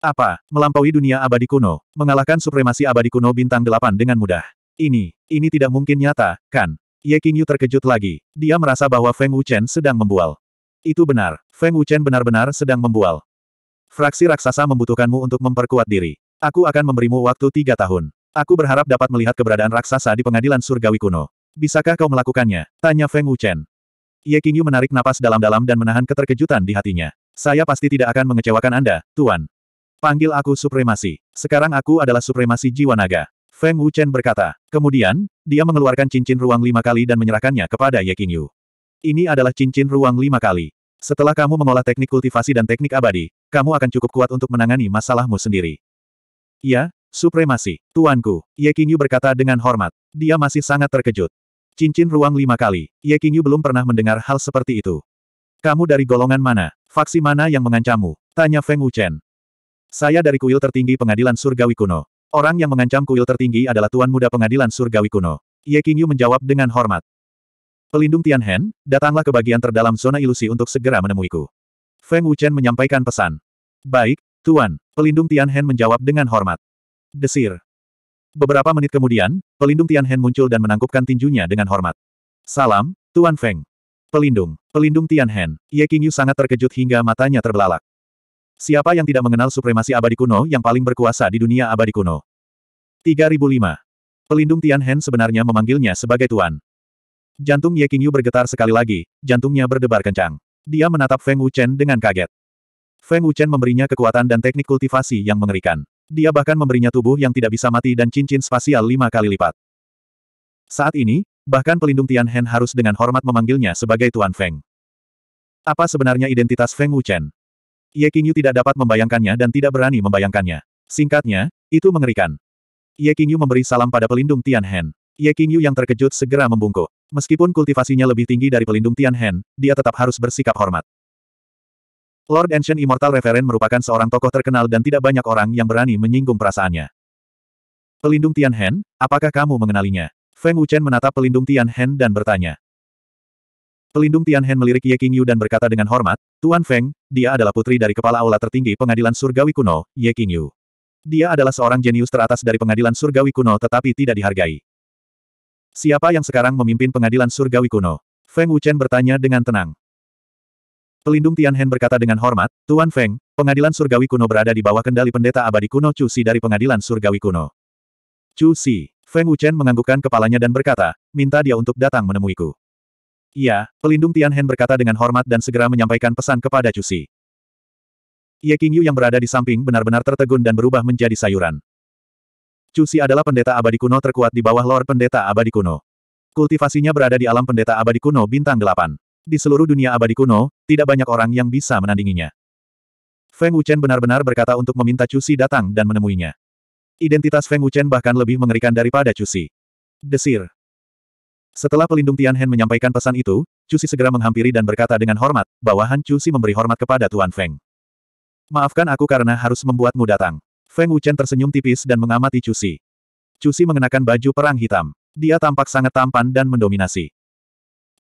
Apa, melampaui dunia abadi kuno, mengalahkan supremasi abadi kuno bintang delapan dengan mudah. Ini, ini tidak mungkin nyata, kan? Ye Qingyu terkejut lagi. Dia merasa bahwa Feng Wuchen sedang membual. Itu benar. Feng Wuchen benar-benar sedang membual. Fraksi raksasa membutuhkanmu untuk memperkuat diri. Aku akan memberimu waktu tiga tahun. Aku berharap dapat melihat keberadaan raksasa di pengadilan surgawi kuno. Bisakah kau melakukannya? Tanya Feng Wuchen. Ye Qingyu menarik napas dalam-dalam dan menahan keterkejutan di hatinya. Saya pasti tidak akan mengecewakan Anda, Tuan. Panggil aku supremasi. Sekarang aku adalah supremasi jiwa naga. Feng Wuchen berkata. Kemudian, dia mengeluarkan cincin ruang lima kali dan menyerahkannya kepada Ye Qingyu. Ini adalah cincin ruang lima kali. Setelah kamu mengolah teknik kultivasi dan teknik abadi, kamu akan cukup kuat untuk menangani masalahmu sendiri. Ya, supremasi, tuanku, Ye Qingyu berkata dengan hormat. Dia masih sangat terkejut. Cincin ruang lima kali, Ye Qingyu belum pernah mendengar hal seperti itu. Kamu dari golongan mana? Faksi mana yang mengancammu? Tanya Feng Wuchen. Saya dari kuil tertinggi pengadilan surgawi kuno. Orang yang mengancam kuil tertinggi adalah tuan muda pengadilan surgawi kuno. Ye Qingyu menjawab dengan hormat. Pelindung Tianhen, datanglah ke bagian terdalam zona ilusi untuk segera menemuiku. Feng Wuchen menyampaikan pesan. Baik, Tuan, pelindung Tianhen menjawab dengan hormat. Desir. Beberapa menit kemudian, pelindung Tianhen muncul dan menangkupkan tinjunya dengan hormat. Salam, Tuan Feng. Pelindung, pelindung Tianhen, Ye Qingyu sangat terkejut hingga matanya terbelalak. Siapa yang tidak mengenal supremasi abadi kuno yang paling berkuasa di dunia abadi kuno? 3005. Pelindung Tianhen sebenarnya memanggilnya sebagai Tuan. Jantung Ye Qingyu bergetar sekali lagi, jantungnya berdebar kencang. Dia menatap Feng Wuchen dengan kaget. Feng Wuchen memberinya kekuatan dan teknik kultivasi yang mengerikan. Dia bahkan memberinya tubuh yang tidak bisa mati dan cincin spasial lima kali lipat. Saat ini, bahkan pelindung Tian Hen harus dengan hormat memanggilnya sebagai Tuan Feng. Apa sebenarnya identitas Feng Wuchen? Ye Qingyu tidak dapat membayangkannya dan tidak berani membayangkannya. Singkatnya, itu mengerikan. Ye Qingyu memberi salam pada pelindung Tian Hen. Ye Qingyu yang terkejut segera membungkuk. Meskipun kultivasinya lebih tinggi dari pelindung Tian Hen, dia tetap harus bersikap hormat. Lord Ancient Immortal Reverend merupakan seorang tokoh terkenal dan tidak banyak orang yang berani menyinggung perasaannya. Pelindung Tian Hen, apakah kamu mengenalinya? Feng Wuchen menatap pelindung Tian Hen dan bertanya. Pelindung Tian Hen melirik Ye Qingyu dan berkata dengan hormat, Tuan Feng, dia adalah putri dari kepala aula tertinggi pengadilan surgawi kuno, Ye Qingyu. Dia adalah seorang jenius teratas dari pengadilan surgawi kuno tetapi tidak dihargai. Siapa yang sekarang memimpin pengadilan surgawi kuno? Feng Wuchen bertanya dengan tenang. Pelindung Tianhen berkata dengan hormat, Tuan Feng, pengadilan surgawi kuno berada di bawah kendali pendeta abadi kuno Chu Si dari pengadilan surgawi kuno. Chu Si, Feng Wuchen menganggukkan kepalanya dan berkata, minta dia untuk datang menemuiku. Iya, pelindung Tianhen berkata dengan hormat dan segera menyampaikan pesan kepada Chu Si. Ye Qingyu yang berada di samping benar-benar tertegun dan berubah menjadi sayuran. Cusi adalah pendeta abadi kuno terkuat di bawah Lord Pendeta Abadi Kuno. Kultivasinya berada di alam pendeta abadi kuno bintang delapan. Di seluruh dunia abadi kuno, tidak banyak orang yang bisa menandinginya. Feng Wuchen benar-benar berkata untuk meminta Cusi datang dan menemuinya. Identitas Feng Wuchen bahkan lebih mengerikan daripada Cusi. Desir. Setelah pelindung Tian Tianhen menyampaikan pesan itu, Cusi segera menghampiri dan berkata dengan hormat, bawahan Cusi memberi hormat kepada Tuan Feng. Maafkan aku karena harus membuatmu datang. Feng Wuchen tersenyum tipis dan mengamati Cusi. Cusi mengenakan baju perang hitam. Dia tampak sangat tampan dan mendominasi.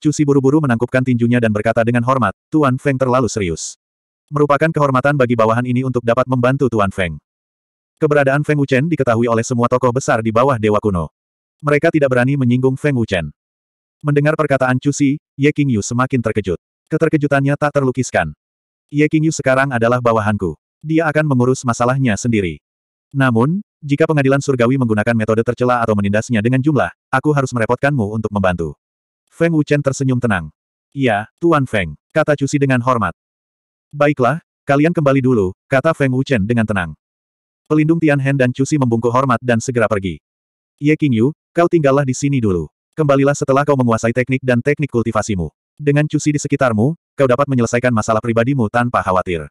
Cusi buru-buru menangkupkan tinjunya dan berkata dengan hormat, Tuan Feng terlalu serius. Merupakan kehormatan bagi bawahan ini untuk dapat membantu Tuan Feng. Keberadaan Feng Wuchen diketahui oleh semua tokoh besar di bawah Dewa Kuno. Mereka tidak berani menyinggung Feng Wuchen. Mendengar perkataan Cusi, Ye Qingyu semakin terkejut. Keterkejutannya tak terlukiskan. Ye Qingyu sekarang adalah bawahanku. Dia akan mengurus masalahnya sendiri. Namun, jika pengadilan surgawi menggunakan metode tercela atau menindasnya dengan jumlah, aku harus merepotkanmu untuk membantu. Feng Wuchen tersenyum tenang. Iya, Tuan Feng, kata Cusi dengan hormat. Baiklah, kalian kembali dulu, kata Feng Wuchen dengan tenang. Pelindung Tianhen dan Cusi membungkuk hormat dan segera pergi. Ye Qingyu, kau tinggallah di sini dulu. Kembalilah setelah kau menguasai teknik dan teknik kultivasimu. Dengan Cusi di sekitarmu, kau dapat menyelesaikan masalah pribadimu tanpa khawatir.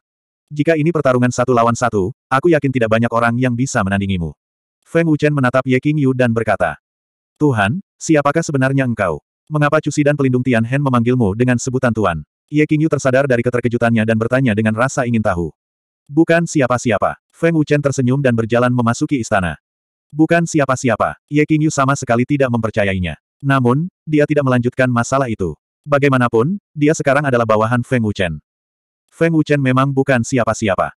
Jika ini pertarungan satu lawan satu, aku yakin tidak banyak orang yang bisa menandingimu. Feng Wuchen menatap Ye King Yu dan berkata, Tuhan, siapakah sebenarnya engkau? Mengapa Cusi dan pelindung Tian Hen memanggilmu dengan sebutan Tuan? Ye King Yu tersadar dari keterkejutannya dan bertanya dengan rasa ingin tahu. Bukan siapa-siapa. Feng Wuchen tersenyum dan berjalan memasuki istana. Bukan siapa-siapa. Ye King Yu sama sekali tidak mempercayainya. Namun, dia tidak melanjutkan masalah itu. Bagaimanapun, dia sekarang adalah bawahan Feng Wuchen. Feng Wuchen memang bukan siapa-siapa.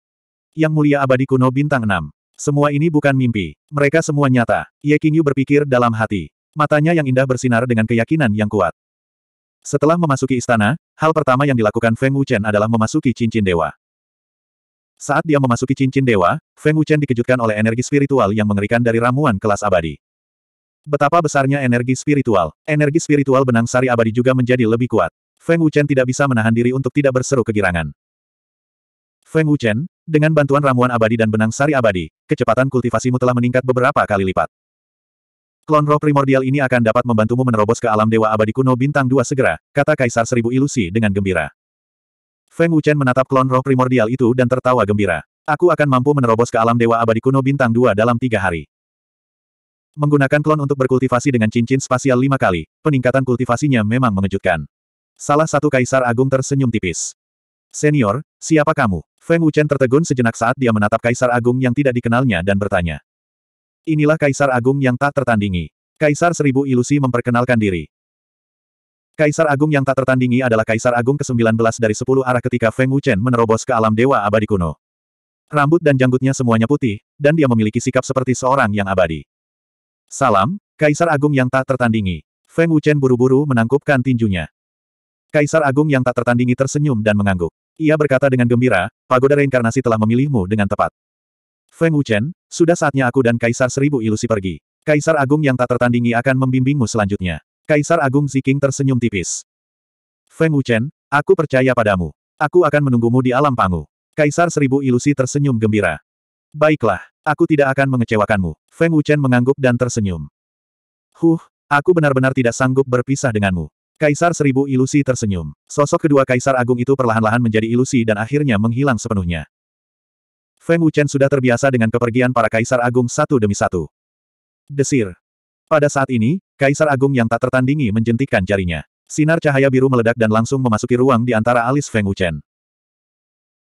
Yang mulia abadi kuno bintang 6. Semua ini bukan mimpi. Mereka semua nyata. Ye Qingyu berpikir dalam hati. Matanya yang indah bersinar dengan keyakinan yang kuat. Setelah memasuki istana, hal pertama yang dilakukan Feng Wuchen adalah memasuki cincin dewa. Saat dia memasuki cincin dewa, Feng Wuchen dikejutkan oleh energi spiritual yang mengerikan dari ramuan kelas abadi. Betapa besarnya energi spiritual. Energi spiritual benang sari abadi juga menjadi lebih kuat. Feng Wuchen tidak bisa menahan diri untuk tidak berseru kegirangan. Feng Wuchen, dengan bantuan ramuan abadi dan benang sari abadi, kecepatan kultivasimu telah meningkat beberapa kali lipat. Klon roh primordial ini akan dapat membantumu menerobos ke alam dewa abadi kuno bintang dua segera, kata Kaisar Seribu Ilusi dengan gembira. Feng Wuchen menatap klon roh primordial itu dan tertawa gembira. Aku akan mampu menerobos ke alam dewa abadi kuno bintang dua dalam tiga hari. Menggunakan klon untuk berkultivasi dengan cincin spasial lima kali, peningkatan kultivasinya memang mengejutkan. Salah satu kaisar agung tersenyum tipis. Senior, siapa kamu? Feng Wuchen tertegun sejenak saat dia menatap Kaisar Agung yang tidak dikenalnya dan bertanya. Inilah Kaisar Agung yang tak tertandingi. Kaisar Seribu Ilusi memperkenalkan diri. Kaisar Agung yang tak tertandingi adalah Kaisar Agung ke-19 dari 10 arah ketika Feng Wuchen menerobos ke alam dewa abadi kuno. Rambut dan janggutnya semuanya putih, dan dia memiliki sikap seperti seorang yang abadi. Salam, Kaisar Agung yang tak tertandingi. Feng Wuchen buru-buru menangkupkan tinjunya. Kaisar Agung yang tak tertandingi tersenyum dan mengangguk. Ia berkata dengan gembira, pagoda reinkarnasi telah memilihmu dengan tepat. Feng Wuchen, sudah saatnya aku dan Kaisar Seribu Ilusi pergi. Kaisar Agung yang tak tertandingi akan membimbingmu selanjutnya. Kaisar Agung Ziking tersenyum tipis. Feng Wuchen, aku percaya padamu. Aku akan menunggumu di alam pangu. Kaisar Seribu Ilusi tersenyum gembira. Baiklah, aku tidak akan mengecewakanmu. Feng Wuchen mengangguk dan tersenyum. Huh, aku benar-benar tidak sanggup berpisah denganmu. Kaisar Seribu Ilusi tersenyum. Sosok kedua Kaisar Agung itu perlahan-lahan menjadi ilusi dan akhirnya menghilang sepenuhnya. Feng Wuchen sudah terbiasa dengan kepergian para Kaisar Agung satu demi satu. Desir. Pada saat ini, Kaisar Agung yang tak tertandingi menjentikkan jarinya. Sinar cahaya biru meledak dan langsung memasuki ruang di antara alis Feng Wuchen.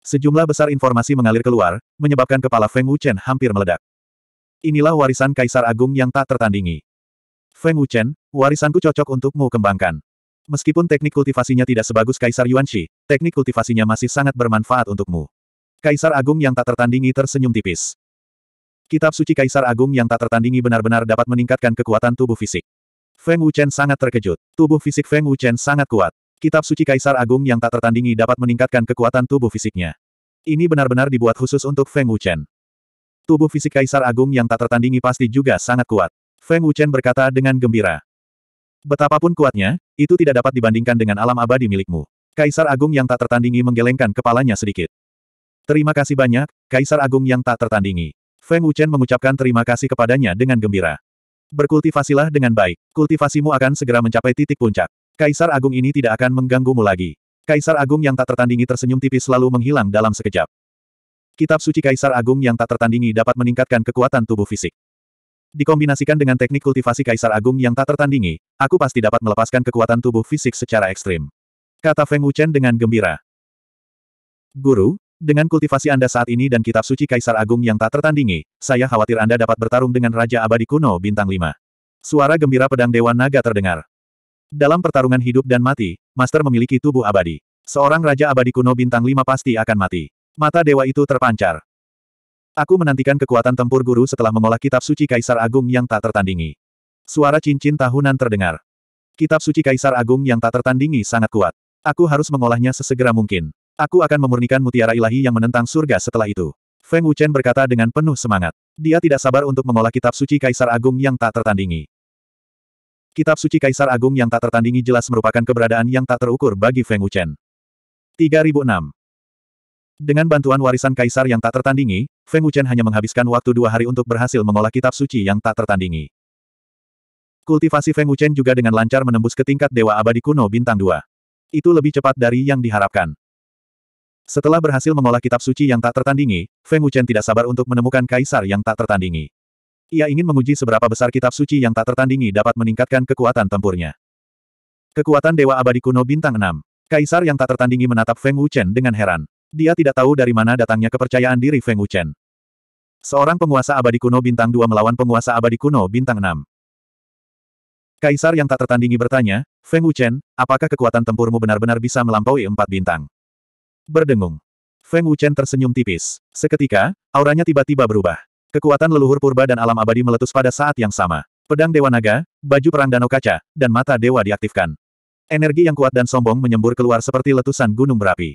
Sejumlah besar informasi mengalir keluar, menyebabkan kepala Feng Wuchen hampir meledak. Inilah warisan Kaisar Agung yang tak tertandingi. Feng Wuchen, warisanku cocok untukmu kembangkan. Meskipun teknik kultivasinya tidak sebagus Kaisar Yuanxi, teknik kultivasinya masih sangat bermanfaat untukmu. Kaisar Agung yang tak tertandingi tersenyum tipis. Kitab suci Kaisar Agung yang tak tertandingi benar-benar dapat meningkatkan kekuatan tubuh fisik. Feng Wuchen sangat terkejut. Tubuh fisik Feng Wuchen sangat kuat. Kitab suci Kaisar Agung yang tak tertandingi dapat meningkatkan kekuatan tubuh fisiknya. Ini benar-benar dibuat khusus untuk Feng Wuchen. Tubuh fisik Kaisar Agung yang tak tertandingi pasti juga sangat kuat. Feng Wuchen berkata dengan gembira. Betapapun kuatnya, itu tidak dapat dibandingkan dengan alam abadi milikmu. Kaisar Agung yang tak tertandingi menggelengkan kepalanya sedikit. Terima kasih banyak, Kaisar Agung yang tak tertandingi. Feng Wuchen mengucapkan terima kasih kepadanya dengan gembira. Berkultivasilah dengan baik. Kultivasimu akan segera mencapai titik puncak. Kaisar Agung ini tidak akan mengganggumu lagi. Kaisar Agung yang tak tertandingi tersenyum tipis lalu menghilang dalam sekejap. Kitab suci Kaisar Agung yang tak tertandingi dapat meningkatkan kekuatan tubuh fisik. Dikombinasikan dengan teknik kultivasi Kaisar Agung yang tak tertandingi, aku pasti dapat melepaskan kekuatan tubuh fisik secara ekstrim. Kata Feng Wuchen dengan gembira. Guru, dengan kultivasi Anda saat ini dan kitab suci Kaisar Agung yang tak tertandingi, saya khawatir Anda dapat bertarung dengan Raja Abadi Kuno Bintang 5. Suara gembira pedang Dewa Naga terdengar. Dalam pertarungan hidup dan mati, Master memiliki tubuh abadi. Seorang Raja Abadi Kuno Bintang 5 pasti akan mati. Mata dewa itu terpancar. Aku menantikan kekuatan tempur guru setelah mengolah kitab suci Kaisar Agung yang tak tertandingi. Suara cincin tahunan terdengar. Kitab suci Kaisar Agung yang tak tertandingi sangat kuat. Aku harus mengolahnya sesegera mungkin. Aku akan memurnikan mutiara ilahi yang menentang surga setelah itu. Feng Wuchen berkata dengan penuh semangat. Dia tidak sabar untuk mengolah kitab suci Kaisar Agung yang tak tertandingi. Kitab suci Kaisar Agung yang tak tertandingi jelas merupakan keberadaan yang tak terukur bagi Feng Wuchen. 3006 dengan bantuan warisan kaisar yang tak tertandingi, Feng Wuchen hanya menghabiskan waktu dua hari untuk berhasil mengolah kitab suci yang tak tertandingi. Kultivasi Feng Wuchen juga dengan lancar menembus ke tingkat Dewa Abadi Kuno Bintang 2. Itu lebih cepat dari yang diharapkan. Setelah berhasil mengolah kitab suci yang tak tertandingi, Feng Wuchen tidak sabar untuk menemukan kaisar yang tak tertandingi. Ia ingin menguji seberapa besar kitab suci yang tak tertandingi dapat meningkatkan kekuatan tempurnya. Kekuatan Dewa Abadi Kuno Bintang 6. Kaisar yang tak tertandingi menatap Feng Wuchen dengan heran. Dia tidak tahu dari mana datangnya kepercayaan diri Feng Wuchen. Seorang penguasa abadi kuno bintang 2 melawan penguasa abadi kuno bintang 6. Kaisar yang tak tertandingi bertanya, Feng Wuchen, apakah kekuatan tempurmu benar-benar bisa melampaui empat bintang? Berdengung. Feng Wuchen tersenyum tipis. Seketika, auranya tiba-tiba berubah. Kekuatan leluhur purba dan alam abadi meletus pada saat yang sama. Pedang Dewa Naga, baju perang danau kaca, dan mata dewa diaktifkan. Energi yang kuat dan sombong menyembur keluar seperti letusan gunung berapi.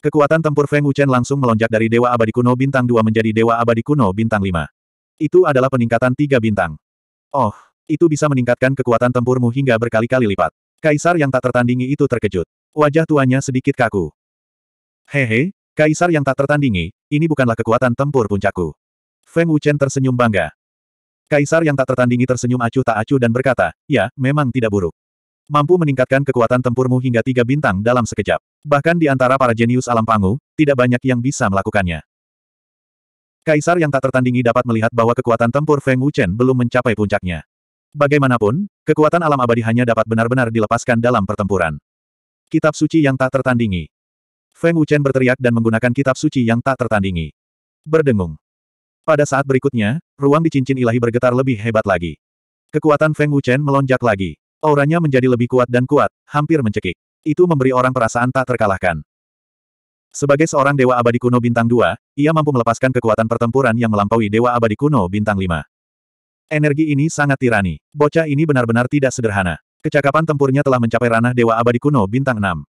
Kekuatan tempur Feng Wuchen langsung melonjak dari Dewa Abadi Kuno Bintang 2 menjadi Dewa Abadi Kuno Bintang 5. Itu adalah peningkatan tiga bintang. Oh, itu bisa meningkatkan kekuatan tempurmu hingga berkali-kali lipat. Kaisar yang tak tertandingi itu terkejut. Wajah tuanya sedikit kaku. Hehe, Kaisar yang tak tertandingi, ini bukanlah kekuatan tempur puncakku. Feng Wuchen tersenyum bangga. Kaisar yang tak tertandingi tersenyum acuh tak acuh dan berkata, ya, memang tidak buruk mampu meningkatkan kekuatan tempurmu hingga tiga bintang dalam sekejap. Bahkan di antara para jenius alam pangu, tidak banyak yang bisa melakukannya. Kaisar yang tak tertandingi dapat melihat bahwa kekuatan tempur Feng Wuchen belum mencapai puncaknya. Bagaimanapun, kekuatan alam abadi hanya dapat benar-benar dilepaskan dalam pertempuran. Kitab suci yang tak tertandingi. Feng Wuchen berteriak dan menggunakan kitab suci yang tak tertandingi. Berdengung. Pada saat berikutnya, ruang di cincin ilahi bergetar lebih hebat lagi. Kekuatan Feng Wuchen melonjak lagi. Auranya menjadi lebih kuat dan kuat, hampir mencekik. Itu memberi orang perasaan tak terkalahkan. Sebagai seorang Dewa Abadi Kuno Bintang 2, ia mampu melepaskan kekuatan pertempuran yang melampaui Dewa Abadi Kuno Bintang 5. Energi ini sangat tirani. Bocah ini benar-benar tidak sederhana. Kecakapan tempurnya telah mencapai ranah Dewa Abadi Kuno Bintang 6.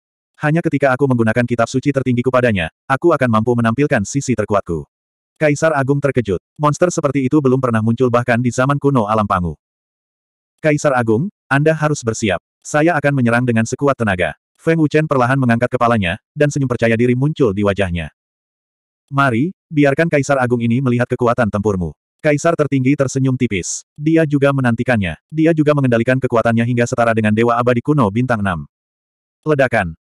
Hanya ketika aku menggunakan kitab suci tertinggi kepadanya, aku akan mampu menampilkan sisi terkuatku. Kaisar Agung terkejut. Monster seperti itu belum pernah muncul bahkan di zaman kuno alam pangu. Kaisar Agung, anda harus bersiap. Saya akan menyerang dengan sekuat tenaga. Feng Wuchen perlahan mengangkat kepalanya, dan senyum percaya diri muncul di wajahnya. Mari, biarkan Kaisar Agung ini melihat kekuatan tempurmu. Kaisar tertinggi tersenyum tipis. Dia juga menantikannya. Dia juga mengendalikan kekuatannya hingga setara dengan Dewa Abadi Kuno Bintang 6. Ledakan.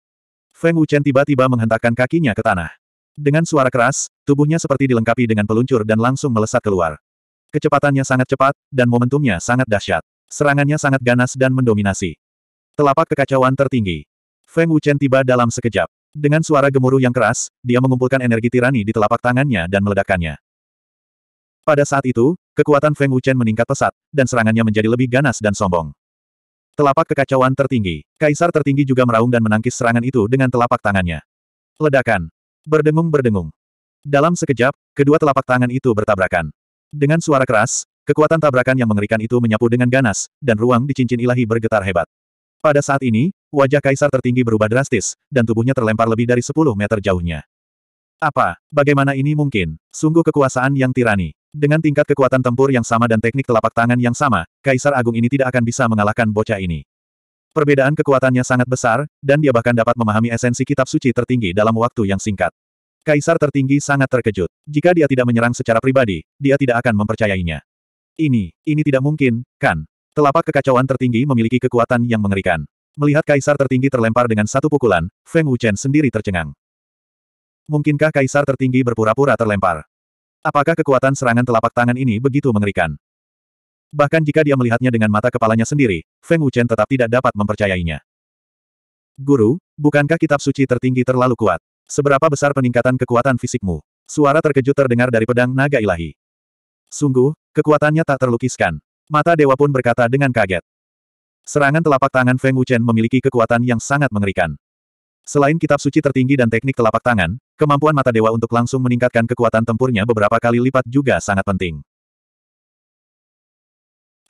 Feng Wuchen tiba-tiba menghentakkan kakinya ke tanah. Dengan suara keras, tubuhnya seperti dilengkapi dengan peluncur dan langsung melesat keluar. Kecepatannya sangat cepat, dan momentumnya sangat dahsyat. Serangannya sangat ganas dan mendominasi. Telapak kekacauan tertinggi. Feng Wuchen tiba dalam sekejap. Dengan suara gemuruh yang keras, dia mengumpulkan energi tirani di telapak tangannya dan meledakkannya. Pada saat itu, kekuatan Feng Wuchen meningkat pesat, dan serangannya menjadi lebih ganas dan sombong. Telapak kekacauan tertinggi. Kaisar tertinggi juga meraung dan menangkis serangan itu dengan telapak tangannya. Ledakan. Berdengung-berdengung. Dalam sekejap, kedua telapak tangan itu bertabrakan. Dengan suara keras, Kekuatan tabrakan yang mengerikan itu menyapu dengan ganas, dan ruang di cincin ilahi bergetar hebat. Pada saat ini, wajah kaisar tertinggi berubah drastis, dan tubuhnya terlempar lebih dari 10 meter jauhnya. Apa? Bagaimana ini mungkin? Sungguh kekuasaan yang tirani. Dengan tingkat kekuatan tempur yang sama dan teknik telapak tangan yang sama, Kaisar Agung ini tidak akan bisa mengalahkan bocah ini. Perbedaan kekuatannya sangat besar, dan dia bahkan dapat memahami esensi kitab suci tertinggi dalam waktu yang singkat. Kaisar tertinggi sangat terkejut. Jika dia tidak menyerang secara pribadi, dia tidak akan mempercayainya. Ini, ini tidak mungkin, kan? Telapak kekacauan tertinggi memiliki kekuatan yang mengerikan. Melihat kaisar tertinggi terlempar dengan satu pukulan, Feng Wuchen sendiri tercengang. Mungkinkah kaisar tertinggi berpura-pura terlempar? Apakah kekuatan serangan telapak tangan ini begitu mengerikan? Bahkan jika dia melihatnya dengan mata kepalanya sendiri, Feng Wuchen tetap tidak dapat mempercayainya. Guru, bukankah kitab suci tertinggi terlalu kuat? Seberapa besar peningkatan kekuatan fisikmu? Suara terkejut terdengar dari pedang naga ilahi. Sungguh, Kekuatannya tak terlukiskan. Mata dewa pun berkata dengan kaget. Serangan telapak tangan Feng Wuchen memiliki kekuatan yang sangat mengerikan. Selain kitab suci tertinggi dan teknik telapak tangan, kemampuan mata dewa untuk langsung meningkatkan kekuatan tempurnya beberapa kali lipat juga sangat penting.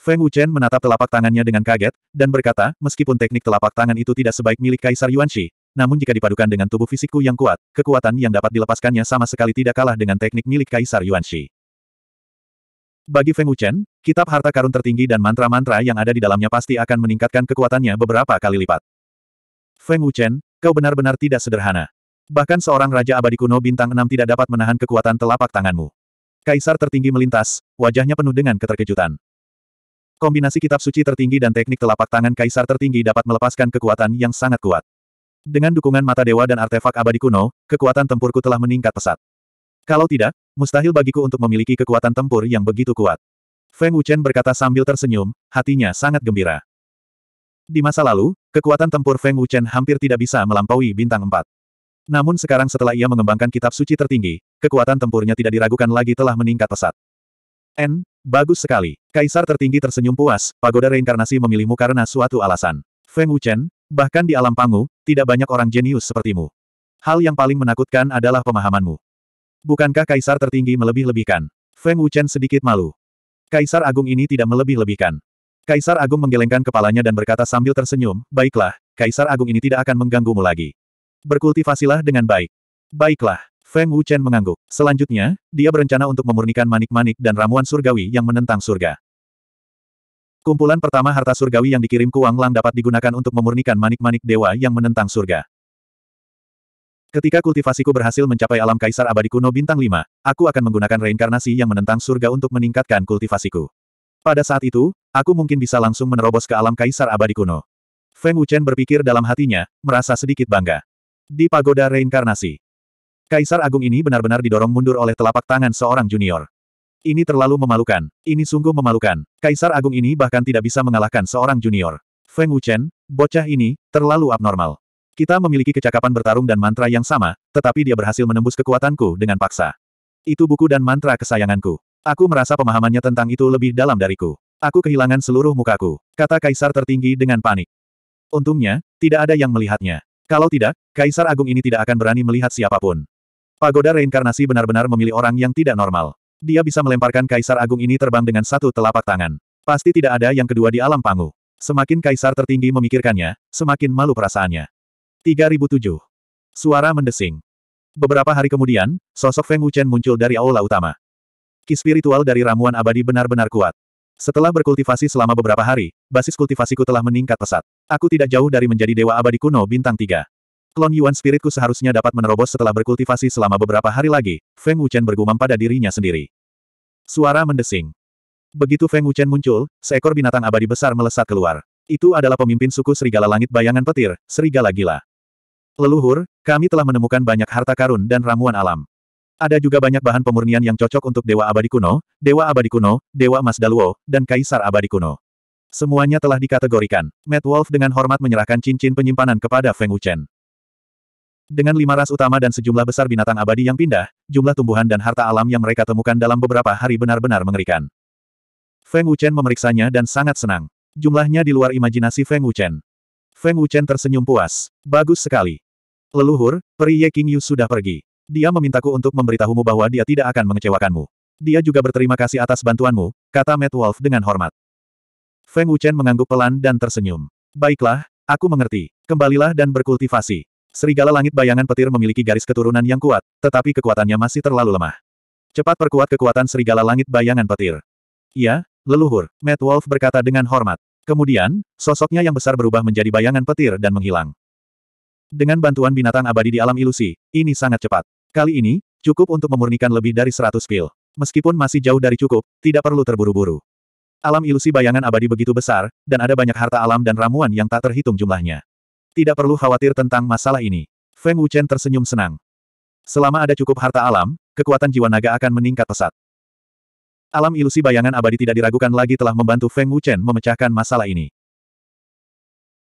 Feng Wuchen menatap telapak tangannya dengan kaget, dan berkata, meskipun teknik telapak tangan itu tidak sebaik milik Kaisar Yuan Shi, namun jika dipadukan dengan tubuh fisikku yang kuat, kekuatan yang dapat dilepaskannya sama sekali tidak kalah dengan teknik milik Kaisar Yuan Shi. Bagi Feng Wuchen, kitab harta karun tertinggi dan mantra-mantra yang ada di dalamnya pasti akan meningkatkan kekuatannya beberapa kali lipat. Feng Wuchen, kau benar-benar tidak sederhana. Bahkan seorang raja abadi kuno bintang enam tidak dapat menahan kekuatan telapak tanganmu. Kaisar tertinggi melintas, wajahnya penuh dengan keterkejutan. Kombinasi kitab suci tertinggi dan teknik telapak tangan kaisar tertinggi dapat melepaskan kekuatan yang sangat kuat. Dengan dukungan mata dewa dan artefak abadi kuno, kekuatan tempurku telah meningkat pesat. Kalau tidak, mustahil bagiku untuk memiliki kekuatan tempur yang begitu kuat. Feng Wuchen berkata sambil tersenyum, hatinya sangat gembira. Di masa lalu, kekuatan tempur Feng Wuchen hampir tidak bisa melampaui bintang empat. Namun sekarang setelah ia mengembangkan kitab suci tertinggi, kekuatan tempurnya tidak diragukan lagi telah meningkat pesat. N, bagus sekali. Kaisar tertinggi tersenyum puas, pagoda reinkarnasi memilihmu karena suatu alasan. Feng Wuchen, bahkan di alam pangu, tidak banyak orang jenius sepertimu. Hal yang paling menakutkan adalah pemahamanmu. Bukankah kaisar tertinggi melebih-lebihkan? Feng Wuchen sedikit malu. Kaisar Agung ini tidak melebih-lebihkan. Kaisar Agung menggelengkan kepalanya dan berkata sambil tersenyum, Baiklah, Kaisar Agung ini tidak akan mengganggumu lagi. Berkultivasilah dengan baik. Baiklah, Feng Wuchen mengangguk. Selanjutnya, dia berencana untuk memurnikan manik-manik dan ramuan surgawi yang menentang surga. Kumpulan pertama harta surgawi yang dikirim ke Wang Lang dapat digunakan untuk memurnikan manik-manik dewa yang menentang surga. Ketika kultivasiku berhasil mencapai alam kaisar abadi kuno bintang 5, aku akan menggunakan reinkarnasi yang menentang surga untuk meningkatkan kultivasiku. Pada saat itu, aku mungkin bisa langsung menerobos ke alam kaisar abadi kuno. Feng Wuchen berpikir dalam hatinya, merasa sedikit bangga. Di pagoda reinkarnasi. Kaisar Agung ini benar-benar didorong mundur oleh telapak tangan seorang junior. Ini terlalu memalukan. Ini sungguh memalukan. Kaisar Agung ini bahkan tidak bisa mengalahkan seorang junior. Feng Wuchen, bocah ini, terlalu abnormal. Kita memiliki kecakapan bertarung dan mantra yang sama, tetapi dia berhasil menembus kekuatanku dengan paksa. Itu buku dan mantra kesayanganku. Aku merasa pemahamannya tentang itu lebih dalam dariku. Aku kehilangan seluruh mukaku, kata kaisar tertinggi dengan panik. Untungnya, tidak ada yang melihatnya. Kalau tidak, kaisar agung ini tidak akan berani melihat siapapun. Pagoda reinkarnasi benar-benar memilih orang yang tidak normal. Dia bisa melemparkan kaisar agung ini terbang dengan satu telapak tangan. Pasti tidak ada yang kedua di alam pangu. Semakin kaisar tertinggi memikirkannya, semakin malu perasaannya. 3007. Suara mendesing. Beberapa hari kemudian, sosok Feng Wuchen muncul dari aula utama. Ki spiritual dari ramuan abadi benar-benar kuat. Setelah berkultivasi selama beberapa hari, basis kultivasiku telah meningkat pesat. Aku tidak jauh dari menjadi dewa abadi kuno bintang tiga. Klon Yuan spiritku seharusnya dapat menerobos setelah berkultivasi selama beberapa hari lagi, Feng Wuchen bergumam pada dirinya sendiri. Suara mendesing. Begitu Feng Wuchen muncul, seekor binatang abadi besar melesat keluar. Itu adalah pemimpin suku Serigala Langit Bayangan Petir, Serigala Gila. Leluhur, kami telah menemukan banyak harta karun dan ramuan alam. Ada juga banyak bahan pemurnian yang cocok untuk Dewa Abadi Kuno, Dewa Abadi Kuno, Dewa Mas Daluo, dan Kaisar Abadi Kuno. Semuanya telah dikategorikan. Matt Wolf dengan hormat menyerahkan cincin penyimpanan kepada Feng Wuchen. Dengan lima ras utama dan sejumlah besar binatang abadi yang pindah, jumlah tumbuhan dan harta alam yang mereka temukan dalam beberapa hari benar-benar mengerikan. Feng Wuchen memeriksanya dan sangat senang. Jumlahnya di luar imajinasi Feng Wuchen. Feng Wuchen tersenyum puas. Bagus sekali. Leluhur, peri Ye King Yu sudah pergi. Dia memintaku untuk memberitahumu bahwa dia tidak akan mengecewakanmu. Dia juga berterima kasih atas bantuanmu, kata Matt Wolf dengan hormat. Feng Wuchen mengangguk pelan dan tersenyum. Baiklah, aku mengerti. Kembalilah dan berkultivasi. Serigala langit bayangan petir memiliki garis keturunan yang kuat, tetapi kekuatannya masih terlalu lemah. Cepat perkuat kekuatan serigala langit bayangan petir. Ya, leluhur, Matt Wolf berkata dengan hormat. Kemudian, sosoknya yang besar berubah menjadi bayangan petir dan menghilang. Dengan bantuan binatang abadi di alam ilusi, ini sangat cepat. Kali ini, cukup untuk memurnikan lebih dari 100 pil. Meskipun masih jauh dari cukup, tidak perlu terburu-buru. Alam ilusi bayangan abadi begitu besar, dan ada banyak harta alam dan ramuan yang tak terhitung jumlahnya. Tidak perlu khawatir tentang masalah ini. Feng Wuchen tersenyum senang. Selama ada cukup harta alam, kekuatan jiwa naga akan meningkat pesat. Alam ilusi bayangan abadi tidak diragukan lagi telah membantu Feng Wuchen memecahkan masalah ini.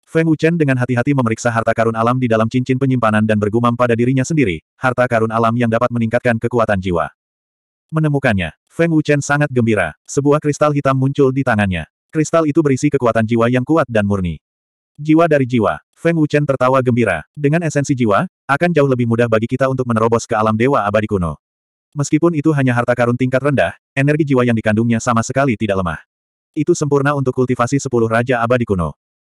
Feng Wuchen dengan hati-hati memeriksa harta karun alam di dalam cincin penyimpanan dan bergumam pada dirinya sendiri, harta karun alam yang dapat meningkatkan kekuatan jiwa. Menemukannya, Feng Wuchen sangat gembira. Sebuah kristal hitam muncul di tangannya. Kristal itu berisi kekuatan jiwa yang kuat dan murni. Jiwa dari jiwa, Feng Wuchen tertawa gembira. Dengan esensi jiwa, akan jauh lebih mudah bagi kita untuk menerobos ke alam dewa abadi kuno. Meskipun itu hanya harta karun tingkat rendah, energi jiwa yang dikandungnya sama sekali tidak lemah. Itu sempurna untuk kultivasi sepuluh raja abadi kuno.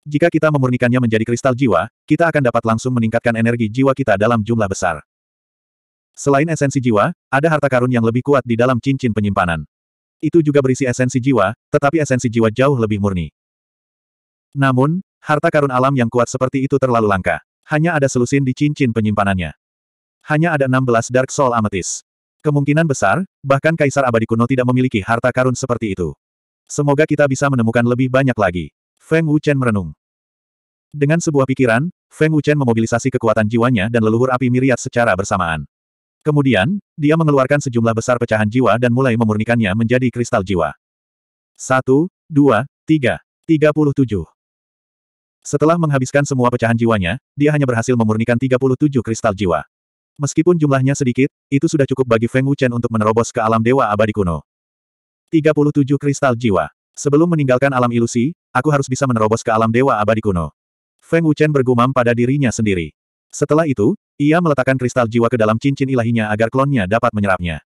Jika kita memurnikannya menjadi kristal jiwa, kita akan dapat langsung meningkatkan energi jiwa kita dalam jumlah besar. Selain esensi jiwa, ada harta karun yang lebih kuat di dalam cincin penyimpanan. Itu juga berisi esensi jiwa, tetapi esensi jiwa jauh lebih murni. Namun, harta karun alam yang kuat seperti itu terlalu langka. Hanya ada selusin di cincin penyimpanannya. Hanya ada 16 Dark Soul Amethyst. Kemungkinan besar, bahkan Kaisar Abadi Kuno tidak memiliki harta karun seperti itu. Semoga kita bisa menemukan lebih banyak lagi. Feng Wuchen merenung. Dengan sebuah pikiran, Feng Wuchen memobilisasi kekuatan jiwanya dan leluhur api miriat secara bersamaan. Kemudian, dia mengeluarkan sejumlah besar pecahan jiwa dan mulai memurnikannya menjadi kristal jiwa. Satu, dua, tiga, tiga puluh tujuh. Setelah menghabiskan semua pecahan jiwanya, dia hanya berhasil memurnikan 37 kristal jiwa. Meskipun jumlahnya sedikit, itu sudah cukup bagi Feng Wuchen untuk menerobos ke alam dewa abadi kuno. 37 kristal jiwa. Sebelum meninggalkan alam ilusi, Aku harus bisa menerobos ke alam dewa abadi kuno. Feng Wuchen bergumam pada dirinya sendiri. Setelah itu, ia meletakkan kristal jiwa ke dalam cincin ilahinya agar klonnya dapat menyerapnya.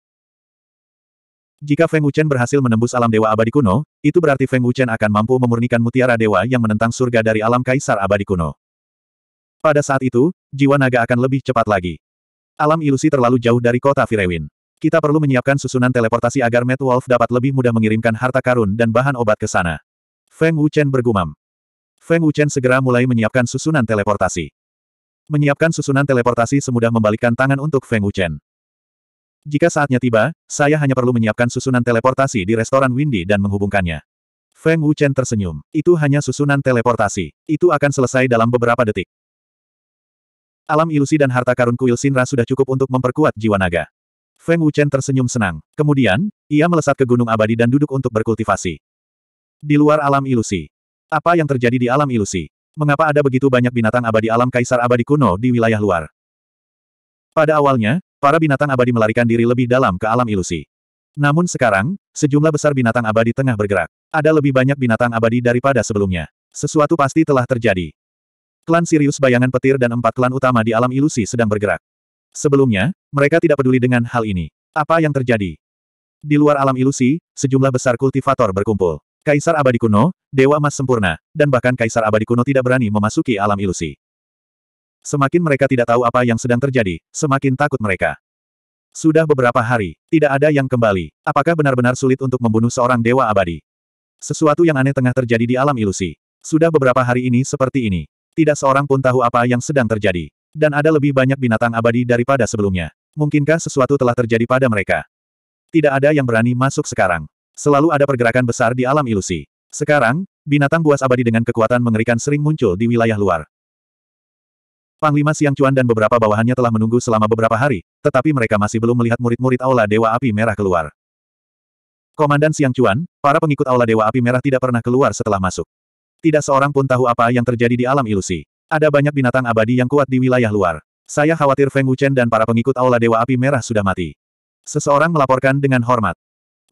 Jika Feng Wuchen berhasil menembus alam dewa abadi kuno, itu berarti Feng Wuchen akan mampu memurnikan mutiara dewa yang menentang surga dari alam kaisar abadi kuno. Pada saat itu, jiwa naga akan lebih cepat lagi. Alam ilusi terlalu jauh dari kota Firewin. Kita perlu menyiapkan susunan teleportasi agar Mad Wolf dapat lebih mudah mengirimkan harta karun dan bahan obat ke sana. Feng Wuchen bergumam. Feng Wuchen segera mulai menyiapkan susunan teleportasi. Menyiapkan susunan teleportasi semudah membalikkan tangan untuk Feng Wuchen. Jika saatnya tiba, saya hanya perlu menyiapkan susunan teleportasi di restoran Windy dan menghubungkannya. Feng Wuchen tersenyum. Itu hanya susunan teleportasi. Itu akan selesai dalam beberapa detik. Alam ilusi dan harta karun kuil Sinra sudah cukup untuk memperkuat jiwa naga. Feng Wuchen tersenyum senang. Kemudian, ia melesat ke Gunung Abadi dan duduk untuk berkultivasi. Di luar alam ilusi. Apa yang terjadi di alam ilusi? Mengapa ada begitu banyak binatang abadi alam kaisar abadi kuno di wilayah luar? Pada awalnya, para binatang abadi melarikan diri lebih dalam ke alam ilusi. Namun sekarang, sejumlah besar binatang abadi tengah bergerak. Ada lebih banyak binatang abadi daripada sebelumnya. Sesuatu pasti telah terjadi. Klan Sirius Bayangan Petir dan empat klan utama di alam ilusi sedang bergerak. Sebelumnya, mereka tidak peduli dengan hal ini. Apa yang terjadi? Di luar alam ilusi, sejumlah besar kultivator berkumpul. Kaisar abadi kuno, Dewa Emas Sempurna, dan bahkan Kaisar abadi kuno tidak berani memasuki alam ilusi. Semakin mereka tidak tahu apa yang sedang terjadi, semakin takut mereka. Sudah beberapa hari, tidak ada yang kembali. Apakah benar-benar sulit untuk membunuh seorang Dewa Abadi? Sesuatu yang aneh tengah terjadi di alam ilusi. Sudah beberapa hari ini seperti ini. Tidak seorang pun tahu apa yang sedang terjadi. Dan ada lebih banyak binatang abadi daripada sebelumnya. Mungkinkah sesuatu telah terjadi pada mereka? Tidak ada yang berani masuk sekarang. Selalu ada pergerakan besar di alam ilusi. Sekarang, binatang buas abadi dengan kekuatan mengerikan sering muncul di wilayah luar. Panglima Siang Cuan dan beberapa bawahannya telah menunggu selama beberapa hari, tetapi mereka masih belum melihat murid-murid Aula Dewa Api Merah keluar. Komandan Siang Cuan, para pengikut Aula Dewa Api Merah tidak pernah keluar setelah masuk. Tidak seorang pun tahu apa yang terjadi di alam ilusi. Ada banyak binatang abadi yang kuat di wilayah luar. Saya khawatir Feng Wuchen dan para pengikut Aula Dewa Api Merah sudah mati. Seseorang melaporkan dengan hormat.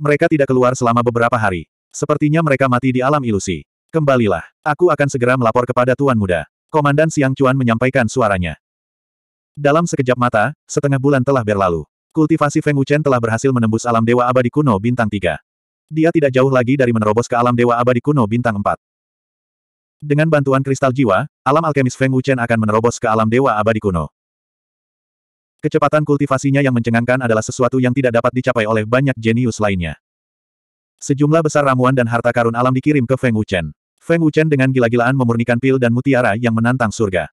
Mereka tidak keluar selama beberapa hari. Sepertinya mereka mati di alam ilusi. Kembalilah. Aku akan segera melapor kepada Tuan Muda. Komandan Siang Cuan menyampaikan suaranya. Dalam sekejap mata, setengah bulan telah berlalu. Kultivasi Feng Wuchen telah berhasil menembus alam dewa abadi kuno bintang 3. Dia tidak jauh lagi dari menerobos ke alam dewa abadi kuno bintang 4. Dengan bantuan kristal jiwa, alam alkemis Feng Wuchen akan menerobos ke alam dewa abadi kuno. Kecepatan kultivasinya yang mencengangkan adalah sesuatu yang tidak dapat dicapai oleh banyak jenius lainnya. Sejumlah besar ramuan dan harta karun alam dikirim ke Feng Wuchen. Feng Wuchen dengan gila-gilaan memurnikan pil dan mutiara yang menantang surga.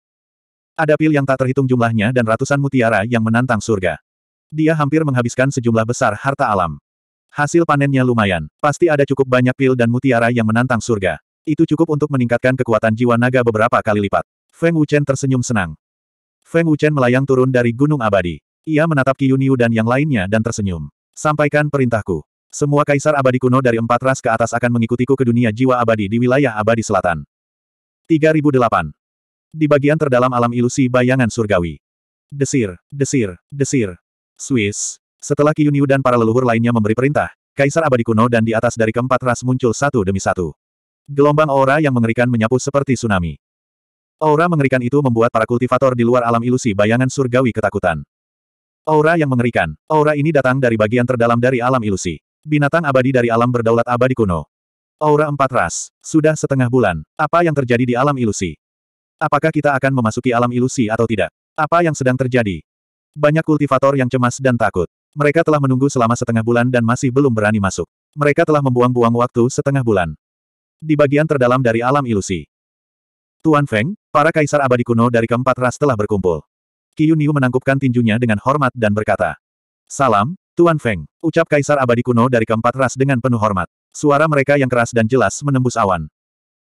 Ada pil yang tak terhitung jumlahnya dan ratusan mutiara yang menantang surga. Dia hampir menghabiskan sejumlah besar harta alam. Hasil panennya lumayan. Pasti ada cukup banyak pil dan mutiara yang menantang surga. Itu cukup untuk meningkatkan kekuatan jiwa naga beberapa kali lipat. Feng Wuchen tersenyum senang. Feng Wuchen melayang turun dari Gunung Abadi. Ia menatap Qiyunyu dan yang lainnya dan tersenyum. Sampaikan perintahku. Semua kaisar abadi kuno dari empat ras ke atas akan mengikutiku ke dunia jiwa abadi di wilayah abadi selatan. 3008. Di bagian terdalam alam ilusi bayangan surgawi. Desir, desir, desir. Swiss. Setelah Qiyunyu dan para leluhur lainnya memberi perintah, kaisar abadi kuno dan di atas dari keempat ras muncul satu demi satu. Gelombang aura yang mengerikan menyapu seperti tsunami. Aura mengerikan itu membuat para kultivator di luar alam ilusi bayangan surgawi ketakutan. Aura yang mengerikan. Aura ini datang dari bagian terdalam dari alam ilusi. Binatang abadi dari alam berdaulat abadi kuno. Aura empat ras. Sudah setengah bulan. Apa yang terjadi di alam ilusi? Apakah kita akan memasuki alam ilusi atau tidak? Apa yang sedang terjadi? Banyak kultivator yang cemas dan takut. Mereka telah menunggu selama setengah bulan dan masih belum berani masuk. Mereka telah membuang-buang waktu setengah bulan. Di bagian terdalam dari alam ilusi. Tuan Feng, Para kaisar abadi kuno dari keempat ras telah berkumpul. Qiyuniu menangkupkan tinjunya dengan hormat dan berkata. Salam, Tuan Feng. Ucap kaisar abadi kuno dari keempat ras dengan penuh hormat. Suara mereka yang keras dan jelas menembus awan.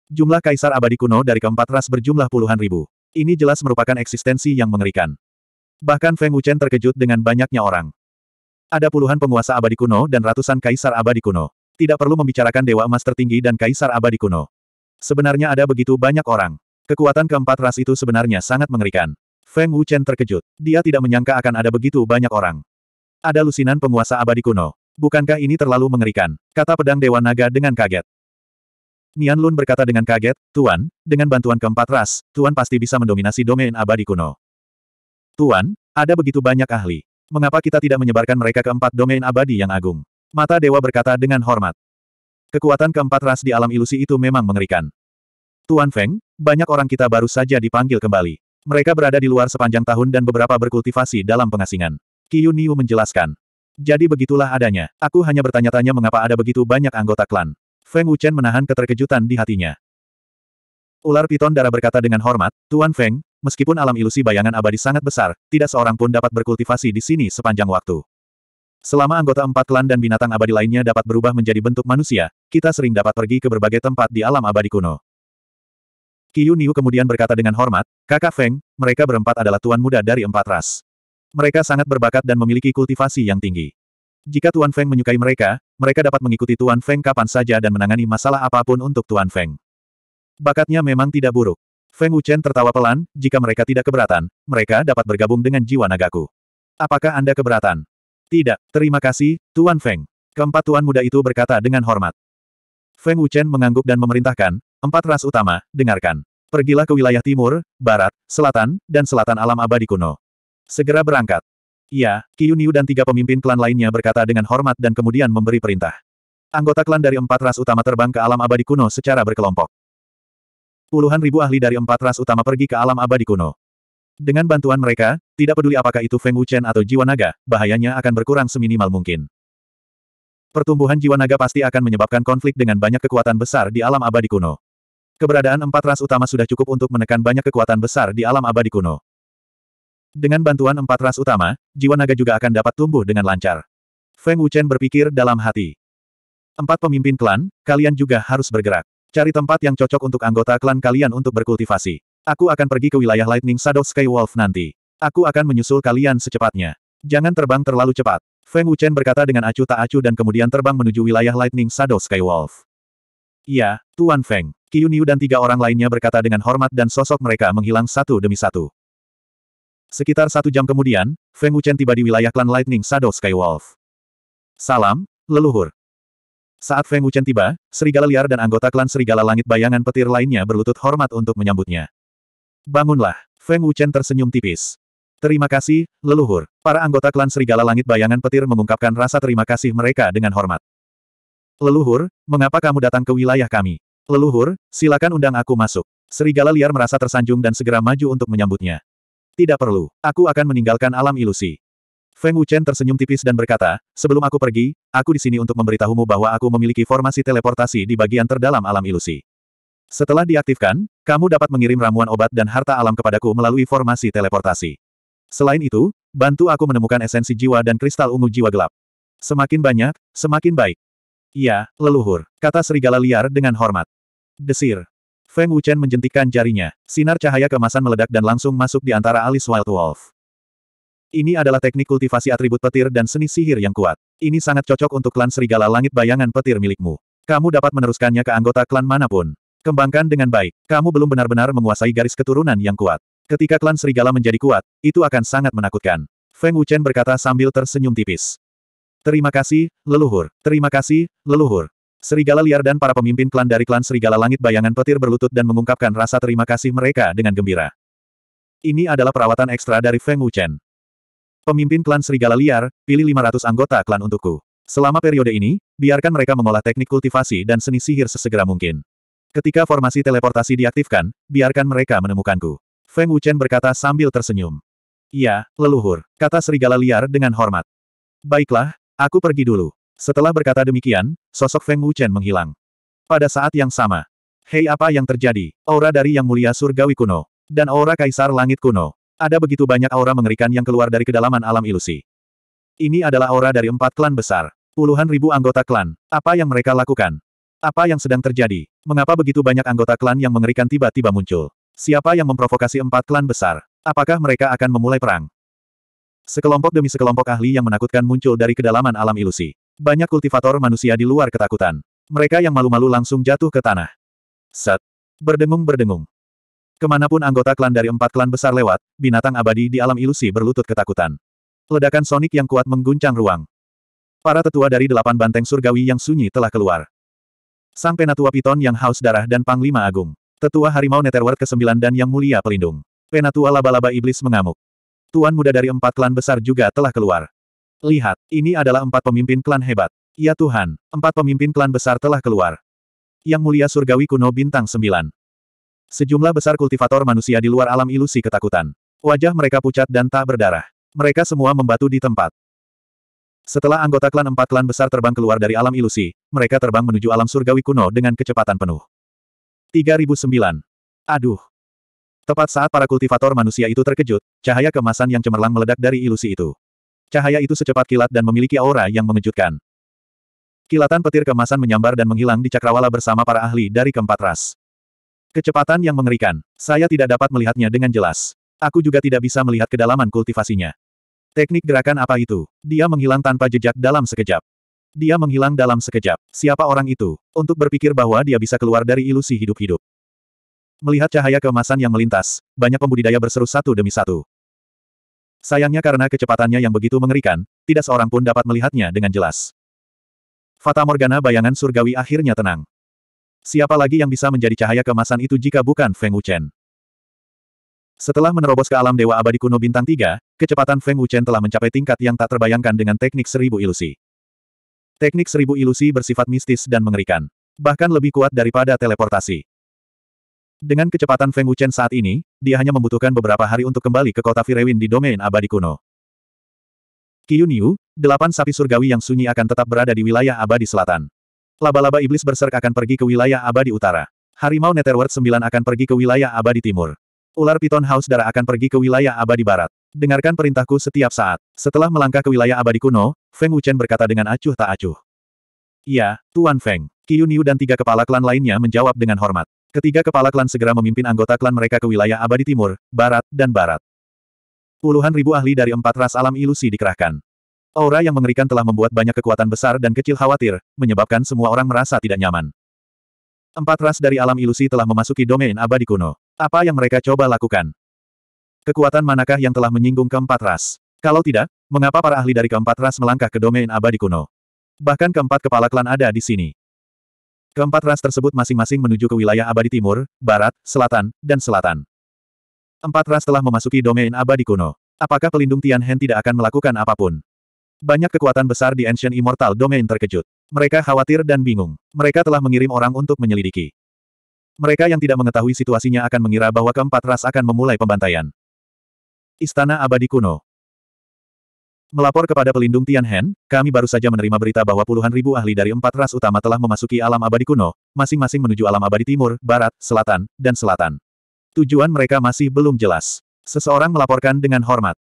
Jumlah kaisar abadi kuno dari keempat ras berjumlah puluhan ribu. Ini jelas merupakan eksistensi yang mengerikan. Bahkan Feng Wuchen terkejut dengan banyaknya orang. Ada puluhan penguasa abadi kuno dan ratusan kaisar abadi kuno. Tidak perlu membicarakan dewa emas tertinggi dan kaisar abadi kuno. Sebenarnya ada begitu banyak orang. Kekuatan keempat ras itu sebenarnya sangat mengerikan. Feng Wuchen terkejut. Dia tidak menyangka akan ada begitu banyak orang. Ada lusinan penguasa abadi kuno. Bukankah ini terlalu mengerikan? Kata pedang Dewa Naga dengan kaget. Nian Lun berkata dengan kaget, Tuan, dengan bantuan keempat ras, Tuan pasti bisa mendominasi domain abadi kuno. Tuan, ada begitu banyak ahli. Mengapa kita tidak menyebarkan mereka keempat domain abadi yang agung? Mata Dewa berkata dengan hormat. Kekuatan keempat ras di alam ilusi itu memang mengerikan. Tuan Feng, banyak orang kita baru saja dipanggil kembali. Mereka berada di luar sepanjang tahun dan beberapa berkultivasi dalam pengasingan. Niu menjelaskan. Jadi begitulah adanya. Aku hanya bertanya-tanya mengapa ada begitu banyak anggota klan. Feng Wuchen menahan keterkejutan di hatinya. Ular piton darah berkata dengan hormat, Tuan Feng, meskipun alam ilusi bayangan abadi sangat besar, tidak seorang pun dapat berkultivasi di sini sepanjang waktu. Selama anggota empat klan dan binatang abadi lainnya dapat berubah menjadi bentuk manusia, kita sering dapat pergi ke berbagai tempat di alam abadi kuno. Qiyu Niu kemudian berkata dengan hormat, kakak Feng, mereka berempat adalah tuan muda dari empat ras. Mereka sangat berbakat dan memiliki kultivasi yang tinggi. Jika Tuan Feng menyukai mereka, mereka dapat mengikuti Tuan Feng kapan saja dan menangani masalah apapun untuk Tuan Feng. Bakatnya memang tidak buruk. Feng Wuchen tertawa pelan, jika mereka tidak keberatan, mereka dapat bergabung dengan jiwa nagaku. Apakah Anda keberatan? Tidak, terima kasih, Tuan Feng. Keempat tuan muda itu berkata dengan hormat. Feng Wuchen mengangguk dan memerintahkan, empat ras utama, dengarkan. Pergilah ke wilayah timur, barat, selatan, dan selatan alam abadi kuno. Segera berangkat. Iya, Qiyun Yu dan tiga pemimpin klan lainnya berkata dengan hormat dan kemudian memberi perintah. Anggota klan dari empat ras utama terbang ke alam abadi kuno secara berkelompok. Puluhan ribu ahli dari empat ras utama pergi ke alam abadi kuno. Dengan bantuan mereka, tidak peduli apakah itu Feng Wuchen atau jiwa naga, bahayanya akan berkurang seminimal mungkin. Pertumbuhan jiwa naga pasti akan menyebabkan konflik dengan banyak kekuatan besar di alam abadi kuno. Keberadaan empat ras utama sudah cukup untuk menekan banyak kekuatan besar di alam abadi kuno. Dengan bantuan empat ras utama, jiwa naga juga akan dapat tumbuh dengan lancar. Feng Wuchen berpikir dalam hati. Empat pemimpin klan, kalian juga harus bergerak. Cari tempat yang cocok untuk anggota klan kalian untuk berkultivasi. Aku akan pergi ke wilayah Lightning Shadow Wolf nanti. Aku akan menyusul kalian secepatnya. Jangan terbang terlalu cepat. Feng Wuchen berkata dengan acuh tak acuh dan kemudian terbang menuju wilayah Lightning Shadow Skywolf. Iya, Tuan Feng. Qiu dan tiga orang lainnya berkata dengan hormat dan sosok mereka menghilang satu demi satu. Sekitar satu jam kemudian, Feng Wuchen tiba di wilayah klan Lightning Shadow Skywolf. Salam, leluhur. Saat Feng Wuchen tiba, serigala liar dan anggota klan serigala langit bayangan petir lainnya berlutut hormat untuk menyambutnya. Bangunlah, Feng Wuchen tersenyum tipis. Terima kasih, leluhur. Para anggota klan Serigala Langit Bayangan Petir mengungkapkan rasa terima kasih mereka dengan hormat. Leluhur, mengapa kamu datang ke wilayah kami? Leluhur, silakan undang aku masuk. Serigala liar merasa tersanjung dan segera maju untuk menyambutnya. Tidak perlu, aku akan meninggalkan alam ilusi. Feng Wuchen tersenyum tipis dan berkata, sebelum aku pergi, aku di sini untuk memberitahumu bahwa aku memiliki formasi teleportasi di bagian terdalam alam ilusi. Setelah diaktifkan, kamu dapat mengirim ramuan obat dan harta alam kepadaku melalui formasi teleportasi. Selain itu, bantu aku menemukan esensi jiwa dan kristal ungu jiwa gelap. Semakin banyak, semakin baik. Iya, leluhur, kata serigala liar dengan hormat. Desir. Feng Wuchen menjentikkan jarinya. Sinar cahaya kemasan meledak dan langsung masuk di antara alis Wild Wolf. Ini adalah teknik kultivasi atribut petir dan seni sihir yang kuat. Ini sangat cocok untuk klan serigala langit bayangan petir milikmu. Kamu dapat meneruskannya ke anggota klan manapun. Kembangkan dengan baik. Kamu belum benar-benar menguasai garis keturunan yang kuat. Ketika klan serigala menjadi kuat, itu akan sangat menakutkan. Feng Wuchen berkata sambil tersenyum tipis. Terima kasih, leluhur. Terima kasih, leluhur. Serigala liar dan para pemimpin klan dari klan Serigala Langit bayangan petir berlutut dan mengungkapkan rasa terima kasih mereka dengan gembira. Ini adalah perawatan ekstra dari Feng Wuchen. Pemimpin klan Serigala Liar, pilih 500 anggota klan untukku. Selama periode ini, biarkan mereka mengolah teknik kultivasi dan seni sihir sesegera mungkin. Ketika formasi teleportasi diaktifkan, biarkan mereka menemukanku. Feng Wuchen berkata sambil tersenyum. Iya, leluhur, kata serigala liar dengan hormat. Baiklah, aku pergi dulu. Setelah berkata demikian, sosok Feng Wuchen menghilang. Pada saat yang sama, hei apa yang terjadi? Aura dari Yang Mulia Surgawi kuno, dan aura Kaisar Langit kuno. Ada begitu banyak aura mengerikan yang keluar dari kedalaman alam ilusi. Ini adalah aura dari empat klan besar. Puluhan ribu anggota klan, apa yang mereka lakukan? Apa yang sedang terjadi? Mengapa begitu banyak anggota klan yang mengerikan tiba-tiba muncul? Siapa yang memprovokasi empat klan besar? Apakah mereka akan memulai perang? Sekelompok demi sekelompok ahli yang menakutkan muncul dari kedalaman alam ilusi. Banyak kultivator manusia di luar ketakutan. Mereka yang malu-malu langsung jatuh ke tanah. Set. Berdengung-berdengung. Kemanapun anggota klan dari empat klan besar lewat, binatang abadi di alam ilusi berlutut ketakutan. Ledakan sonik yang kuat mengguncang ruang. Para tetua dari delapan banteng surgawi yang sunyi telah keluar. Sang penatua Piton yang haus darah dan Panglima Agung. Tetua Harimau Netherworld ke-9 dan Yang Mulia Pelindung. Penatua Laba-Laba Iblis mengamuk. Tuan muda dari empat klan besar juga telah keluar. Lihat, ini adalah empat pemimpin klan hebat. Ya Tuhan, empat pemimpin klan besar telah keluar. Yang Mulia Surgawi Kuno Bintang 9. Sejumlah besar kultivator manusia di luar alam ilusi ketakutan. Wajah mereka pucat dan tak berdarah. Mereka semua membatu di tempat. Setelah anggota klan empat klan besar terbang keluar dari alam ilusi, mereka terbang menuju alam surgawi kuno dengan kecepatan penuh. 3009. Aduh. Tepat saat para kultivator manusia itu terkejut, cahaya kemasan yang cemerlang meledak dari ilusi itu. Cahaya itu secepat kilat dan memiliki aura yang mengejutkan. Kilatan petir kemasan menyambar dan menghilang di cakrawala bersama para ahli dari keempat ras. Kecepatan yang mengerikan. Saya tidak dapat melihatnya dengan jelas. Aku juga tidak bisa melihat kedalaman kultivasinya. Teknik gerakan apa itu? Dia menghilang tanpa jejak dalam sekejap. Dia menghilang dalam sekejap. Siapa orang itu? Untuk berpikir bahwa dia bisa keluar dari ilusi hidup-hidup. Melihat cahaya keemasan yang melintas, banyak pembudidaya berseru satu demi satu. Sayangnya karena kecepatannya yang begitu mengerikan, tidak seorang pun dapat melihatnya dengan jelas. Fata Morgana bayangan surgawi akhirnya tenang. Siapa lagi yang bisa menjadi cahaya kemasan itu jika bukan Feng Wuchen? Setelah menerobos ke alam Dewa Abadi Kuno Bintang 3, kecepatan Feng Wuchen telah mencapai tingkat yang tak terbayangkan dengan teknik seribu ilusi. Teknik seribu ilusi bersifat mistis dan mengerikan. Bahkan lebih kuat daripada teleportasi. Dengan kecepatan Feng Wuchen saat ini, dia hanya membutuhkan beberapa hari untuk kembali ke kota Firewin di domain abadi kuno. Kiyunyu, delapan sapi surgawi yang sunyi akan tetap berada di wilayah abadi selatan. Laba-laba iblis berserk akan pergi ke wilayah abadi utara. Harimau Netherworld 9 akan pergi ke wilayah abadi timur. Ular piton haus darah akan pergi ke wilayah abadi barat. Dengarkan perintahku setiap saat. Setelah melangkah ke wilayah abadi kuno, Feng Wuchen berkata dengan acuh tak acuh. Ya, Tuan Feng. Qiyunyu dan tiga kepala klan lainnya menjawab dengan hormat. Ketiga kepala klan segera memimpin anggota klan mereka ke wilayah abadi timur, barat, dan barat. Puluhan ribu ahli dari empat ras alam ilusi dikerahkan. Aura yang mengerikan telah membuat banyak kekuatan besar dan kecil khawatir, menyebabkan semua orang merasa tidak nyaman. Empat ras dari alam ilusi telah memasuki domain abadi kuno. Apa yang mereka coba lakukan? Kekuatan manakah yang telah menyinggung keempat ras? Kalau tidak, mengapa para ahli dari keempat ras melangkah ke domain abadi kuno? Bahkan keempat kepala klan ada di sini. Keempat ras tersebut masing-masing menuju ke wilayah abadi timur, barat, selatan, dan selatan. Empat ras telah memasuki domain abadi kuno. Apakah pelindung Tian Hen tidak akan melakukan apapun? Banyak kekuatan besar di Ancient Immortal Domain terkejut. Mereka khawatir dan bingung. Mereka telah mengirim orang untuk menyelidiki. Mereka yang tidak mengetahui situasinya akan mengira bahwa keempat ras akan memulai pembantaian. Istana Abadi Kuno. Melapor kepada pelindung Tianhen, kami baru saja menerima berita bahwa puluhan ribu ahli dari empat ras utama telah memasuki alam abadi kuno, masing-masing menuju alam abadi timur, barat, selatan, dan selatan. Tujuan mereka masih belum jelas. Seseorang melaporkan dengan hormat.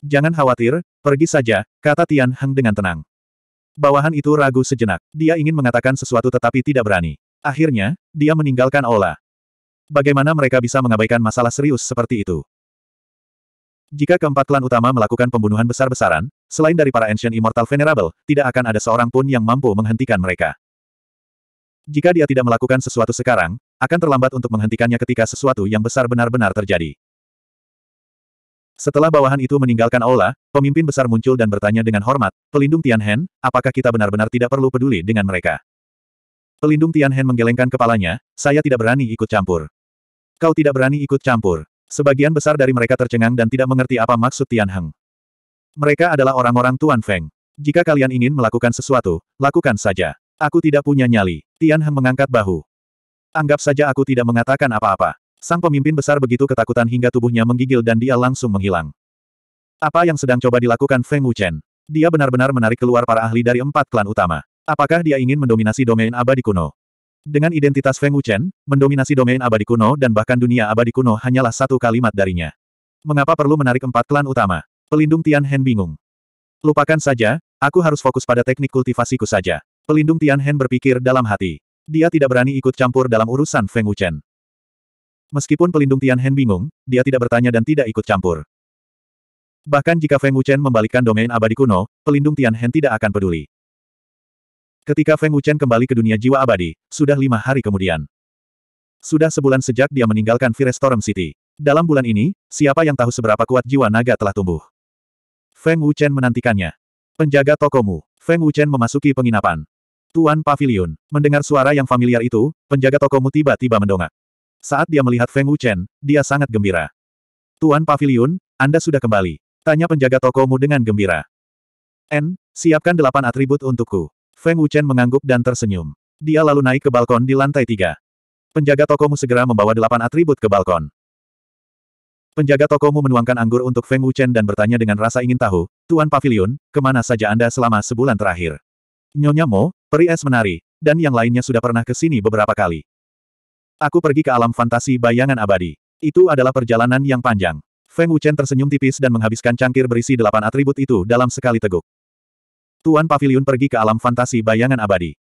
Jangan khawatir, pergi saja, kata Tian Heng dengan tenang. Bawahan itu ragu sejenak. Dia ingin mengatakan sesuatu tetapi tidak berani. Akhirnya, dia meninggalkan Ola. Bagaimana mereka bisa mengabaikan masalah serius seperti itu? Jika keempat klan utama melakukan pembunuhan besar-besaran, selain dari para Ancient Immortal Venerable, tidak akan ada seorang pun yang mampu menghentikan mereka. Jika dia tidak melakukan sesuatu sekarang, akan terlambat untuk menghentikannya ketika sesuatu yang besar benar-benar terjadi. Setelah bawahan itu meninggalkan aula, pemimpin besar muncul dan bertanya dengan hormat, Pelindung Tianhen, apakah kita benar-benar tidak perlu peduli dengan mereka? Pelindung Tianhen menggelengkan kepalanya, saya tidak berani ikut campur. Kau tidak berani ikut campur. Sebagian besar dari mereka tercengang dan tidak mengerti apa maksud Tian Heng. Mereka adalah orang-orang Tuan Feng. Jika kalian ingin melakukan sesuatu, lakukan saja. Aku tidak punya nyali. Tian Heng mengangkat bahu. Anggap saja aku tidak mengatakan apa-apa. Sang pemimpin besar begitu ketakutan hingga tubuhnya menggigil dan dia langsung menghilang. Apa yang sedang coba dilakukan Feng Wuchen? Dia benar-benar menarik keluar para ahli dari empat klan utama. Apakah dia ingin mendominasi domain abadi kuno? Dengan identitas Feng Wuchen, mendominasi domain abadi kuno dan bahkan dunia abadi kuno hanyalah satu kalimat darinya. Mengapa perlu menarik empat klan utama? Pelindung Tian Hen bingung. Lupakan saja, aku harus fokus pada teknik kultivasiku saja. Pelindung Tian Hen berpikir dalam hati. Dia tidak berani ikut campur dalam urusan Feng Wuchen. Meskipun pelindung Tian Hen bingung, dia tidak bertanya dan tidak ikut campur. Bahkan jika Feng Wuchen membalikkan domain abadi kuno, pelindung Tian Hen tidak akan peduli. Ketika Feng Wuchen kembali ke dunia jiwa abadi, sudah lima hari kemudian. Sudah sebulan sejak dia meninggalkan Firestorm City. Dalam bulan ini, siapa yang tahu seberapa kuat jiwa naga telah tumbuh. Feng Wuchen menantikannya. Penjaga tokomu, Feng Wuchen memasuki penginapan. Tuan Pavilion, mendengar suara yang familiar itu, penjaga tokomu tiba-tiba mendongak. Saat dia melihat Feng Wuchen, dia sangat gembira. Tuan Pavilion, Anda sudah kembali. Tanya penjaga tokomu dengan gembira. N, siapkan delapan atribut untukku. Feng Wuchen mengangguk dan tersenyum. Dia lalu naik ke balkon di lantai tiga. Penjaga tokomu segera membawa delapan atribut ke balkon. Penjaga tokomu menuangkan anggur untuk Feng Wuchen dan bertanya dengan rasa ingin tahu, Tuan Pavilion, kemana saja Anda selama sebulan terakhir? Nyonya Mo, peri es menari, dan yang lainnya sudah pernah ke sini beberapa kali. Aku pergi ke alam fantasi bayangan abadi. Itu adalah perjalanan yang panjang. Feng Wuchen tersenyum tipis dan menghabiskan cangkir berisi delapan atribut itu dalam sekali teguk. Tuan Pavilion pergi ke alam fantasi bayangan abadi.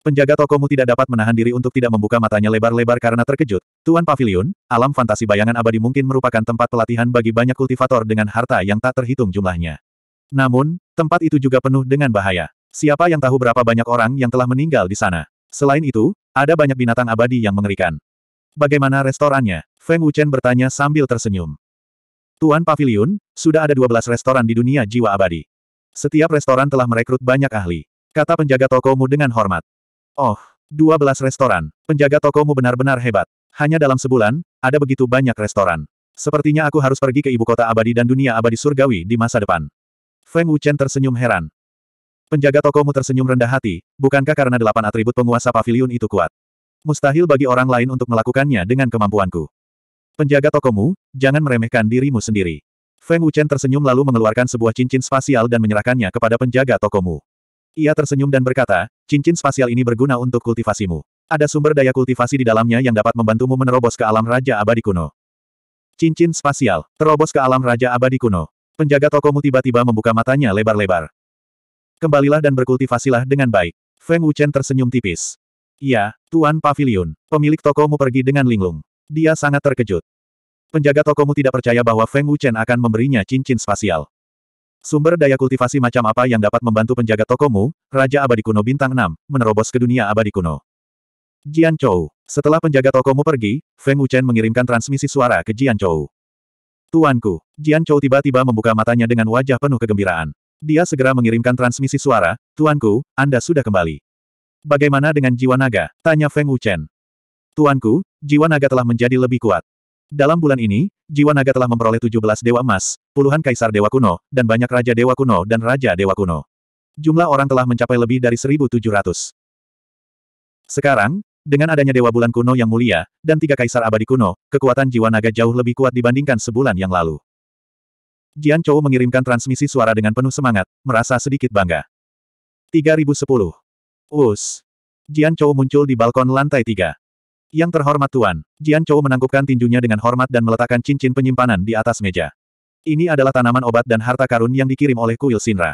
Penjaga tokomu tidak dapat menahan diri untuk tidak membuka matanya lebar-lebar karena terkejut. Tuan Pavilion, alam fantasi bayangan abadi mungkin merupakan tempat pelatihan bagi banyak kultivator dengan harta yang tak terhitung jumlahnya. Namun, tempat itu juga penuh dengan bahaya. Siapa yang tahu berapa banyak orang yang telah meninggal di sana? Selain itu, ada banyak binatang abadi yang mengerikan. Bagaimana restorannya? Feng Wuchen bertanya sambil tersenyum. Tuan Pavilion, sudah ada 12 restoran di dunia jiwa abadi. Setiap restoran telah merekrut banyak ahli. Kata penjaga tokomu dengan hormat. Oh, 12 restoran. Penjaga tokomu benar-benar hebat. Hanya dalam sebulan, ada begitu banyak restoran. Sepertinya aku harus pergi ke ibu kota abadi dan dunia abadi surgawi di masa depan. Feng Wuchen tersenyum heran. Penjaga tokomu tersenyum rendah hati, bukankah karena delapan atribut penguasa pavilion itu kuat? Mustahil bagi orang lain untuk melakukannya dengan kemampuanku. Penjaga tokomu, jangan meremehkan dirimu sendiri. Feng Wuchen tersenyum lalu mengeluarkan sebuah cincin spasial dan menyerahkannya kepada penjaga tokomu. Ia tersenyum dan berkata, cincin spasial ini berguna untuk kultivasimu. Ada sumber daya kultivasi di dalamnya yang dapat membantumu menerobos ke alam Raja Abadi Kuno. Cincin spasial, terobos ke alam Raja Abadi Kuno. Penjaga tokomu tiba-tiba membuka matanya lebar-lebar. Kembalilah dan berkultivasilah dengan baik. Feng Wuchen tersenyum tipis. "Ya, Tuan Pavilion, pemilik tokomu pergi dengan linglung. Dia sangat terkejut. Penjaga tokomu tidak percaya bahwa Feng Wuchen akan memberinya cincin spasial. Sumber daya kultivasi macam apa yang dapat membantu penjaga tokomu, Raja Abadi Kuno Bintang 6, menerobos ke dunia abadi kuno. Jian Chou. Setelah penjaga tokomu pergi, Feng Wuchen mengirimkan transmisi suara ke Jian Chou. Tuanku, Jian Chou tiba-tiba membuka matanya dengan wajah penuh kegembiraan. Dia segera mengirimkan transmisi suara, Tuanku, Anda sudah kembali. Bagaimana dengan jiwa naga? Tanya Feng Wuchen. Tuanku, jiwa naga telah menjadi lebih kuat. Dalam bulan ini, jiwa naga telah memperoleh 17 dewa emas, puluhan kaisar dewa kuno, dan banyak raja dewa kuno dan raja dewa kuno. Jumlah orang telah mencapai lebih dari 1.700. Sekarang, dengan adanya dewa bulan kuno yang mulia, dan tiga kaisar abadi kuno, kekuatan jiwa naga jauh lebih kuat dibandingkan sebulan yang lalu. Jian Chou mengirimkan transmisi suara dengan penuh semangat, merasa sedikit bangga. 3010. Us. Jian Chou muncul di balkon lantai 3. Yang terhormat Tuan, Jian Chou menangkupkan tinjunya dengan hormat dan meletakkan cincin penyimpanan di atas meja. Ini adalah tanaman obat dan harta karun yang dikirim oleh kuil Sinra.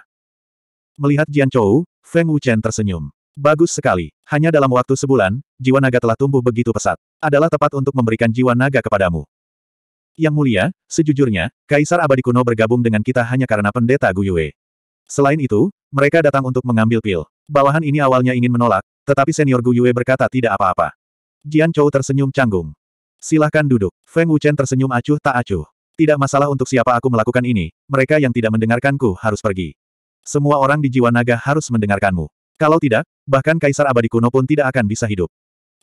Melihat Jian Chou, Feng Wuchen tersenyum. Bagus sekali. Hanya dalam waktu sebulan, jiwa naga telah tumbuh begitu pesat. Adalah tepat untuk memberikan jiwa naga kepadamu. Yang mulia, sejujurnya, Kaisar Abadi Kuno bergabung dengan kita hanya karena pendeta Gu Yue. Selain itu, mereka datang untuk mengambil pil. Bawahan ini awalnya ingin menolak, tetapi senior Gu Yue berkata tidak apa-apa. Jian Chou tersenyum canggung. Silahkan duduk. Feng Wuchen tersenyum acuh tak acuh. Tidak masalah untuk siapa aku melakukan ini, mereka yang tidak mendengarkanku harus pergi. Semua orang di jiwa naga harus mendengarkanmu. Kalau tidak, bahkan Kaisar Abadi Kuno pun tidak akan bisa hidup.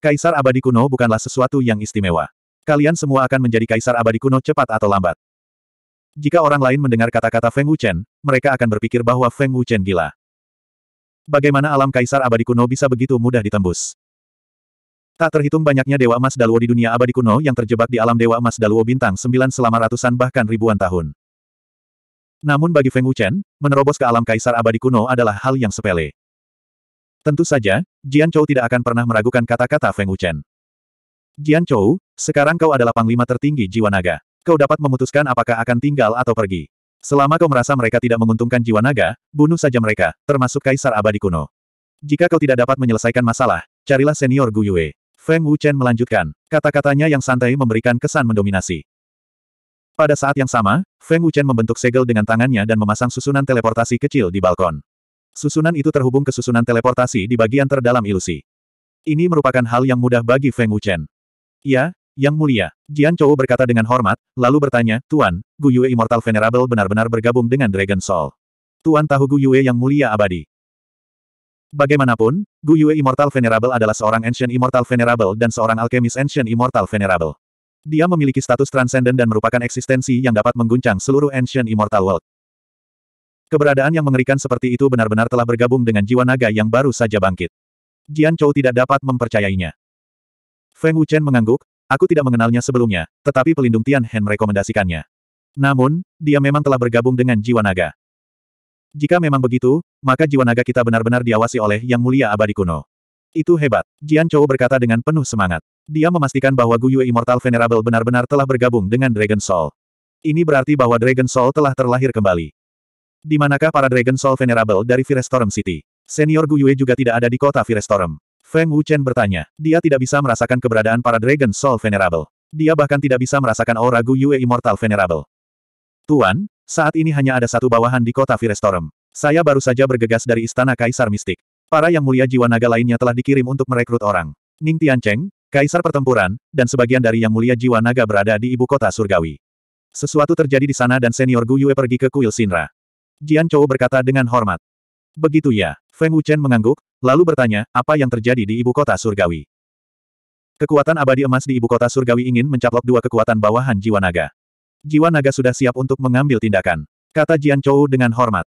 Kaisar Abadi Kuno bukanlah sesuatu yang istimewa. Kalian semua akan menjadi Kaisar Abadi Kuno cepat atau lambat. Jika orang lain mendengar kata-kata Feng Wuchen, mereka akan berpikir bahwa Feng Wuchen gila. Bagaimana alam Kaisar Abadi Kuno bisa begitu mudah ditembus? Tak terhitung banyaknya Dewa Emas Dalwo di dunia abadi kuno yang terjebak di alam Dewa Emas Dalwo bintang sembilan selama ratusan bahkan ribuan tahun. Namun bagi Feng Wuchen, menerobos ke alam kaisar abadi kuno adalah hal yang sepele. Tentu saja, Jian Chou tidak akan pernah meragukan kata-kata Feng Wuchen. Jian Chou, sekarang kau adalah panglima tertinggi jiwa naga. Kau dapat memutuskan apakah akan tinggal atau pergi. Selama kau merasa mereka tidak menguntungkan jiwa naga, bunuh saja mereka, termasuk kaisar abadi kuno. Jika kau tidak dapat menyelesaikan masalah, carilah senior Gu Yue. Feng Wuchen melanjutkan, kata-katanya yang santai memberikan kesan mendominasi. Pada saat yang sama, Feng Wuchen membentuk segel dengan tangannya dan memasang susunan teleportasi kecil di balkon. Susunan itu terhubung ke susunan teleportasi di bagian terdalam ilusi. Ini merupakan hal yang mudah bagi Feng Wuchen. Ya, Yang Mulia, Jian Chou berkata dengan hormat, lalu bertanya, Tuan, Gu Yue Immortal Venerable benar-benar bergabung dengan Dragon Soul. Tuan tahu Gu Yue Yang Mulia Abadi. Bagaimanapun, Gu Yue Immortal Venerable adalah seorang Ancient Immortal Venerable dan seorang Alchemist Ancient Immortal Venerable. Dia memiliki status transcendent dan merupakan eksistensi yang dapat mengguncang seluruh Ancient Immortal World. Keberadaan yang mengerikan seperti itu benar-benar telah bergabung dengan jiwa naga yang baru saja bangkit. Jian Chou tidak dapat mempercayainya. Feng Wuchen mengangguk, aku tidak mengenalnya sebelumnya, tetapi pelindung Tian Hen merekomendasikannya. Namun, dia memang telah bergabung dengan jiwa naga. Jika memang begitu, maka jiwa naga kita benar-benar diawasi oleh Yang Mulia Abadi Kuno. Itu hebat, Jian Chou berkata dengan penuh semangat. Dia memastikan bahwa Guyu Immortal Venerable benar-benar telah bergabung dengan Dragon Soul. Ini berarti bahwa Dragon Soul telah terlahir kembali. Di manakah para Dragon Soul Venerable dari Firestorm City? Senior Guyue juga tidak ada di kota Firestorm. Feng Wuchen bertanya. Dia tidak bisa merasakan keberadaan para Dragon Soul Venerable. Dia bahkan tidak bisa merasakan aura Gu Immortal Venerable. Tuan, saat ini hanya ada satu bawahan di kota Firestorum. Saya baru saja bergegas dari Istana Kaisar Mistik. Para yang mulia jiwa naga lainnya telah dikirim untuk merekrut orang. Ning Tiancheng, Kaisar Pertempuran, dan sebagian dari yang mulia jiwa naga berada di ibu kota Surgawi. Sesuatu terjadi di sana dan senior Gu Yue pergi ke kuil Sinra. Jian Chou berkata dengan hormat. Begitu ya, Feng Wuchen mengangguk, lalu bertanya, apa yang terjadi di ibu kota Surgawi? Kekuatan abadi emas di ibu kota Surgawi ingin mencaplok dua kekuatan bawahan jiwa naga. Jiwa naga sudah siap untuk mengambil tindakan. Kata Jian Chou dengan hormat.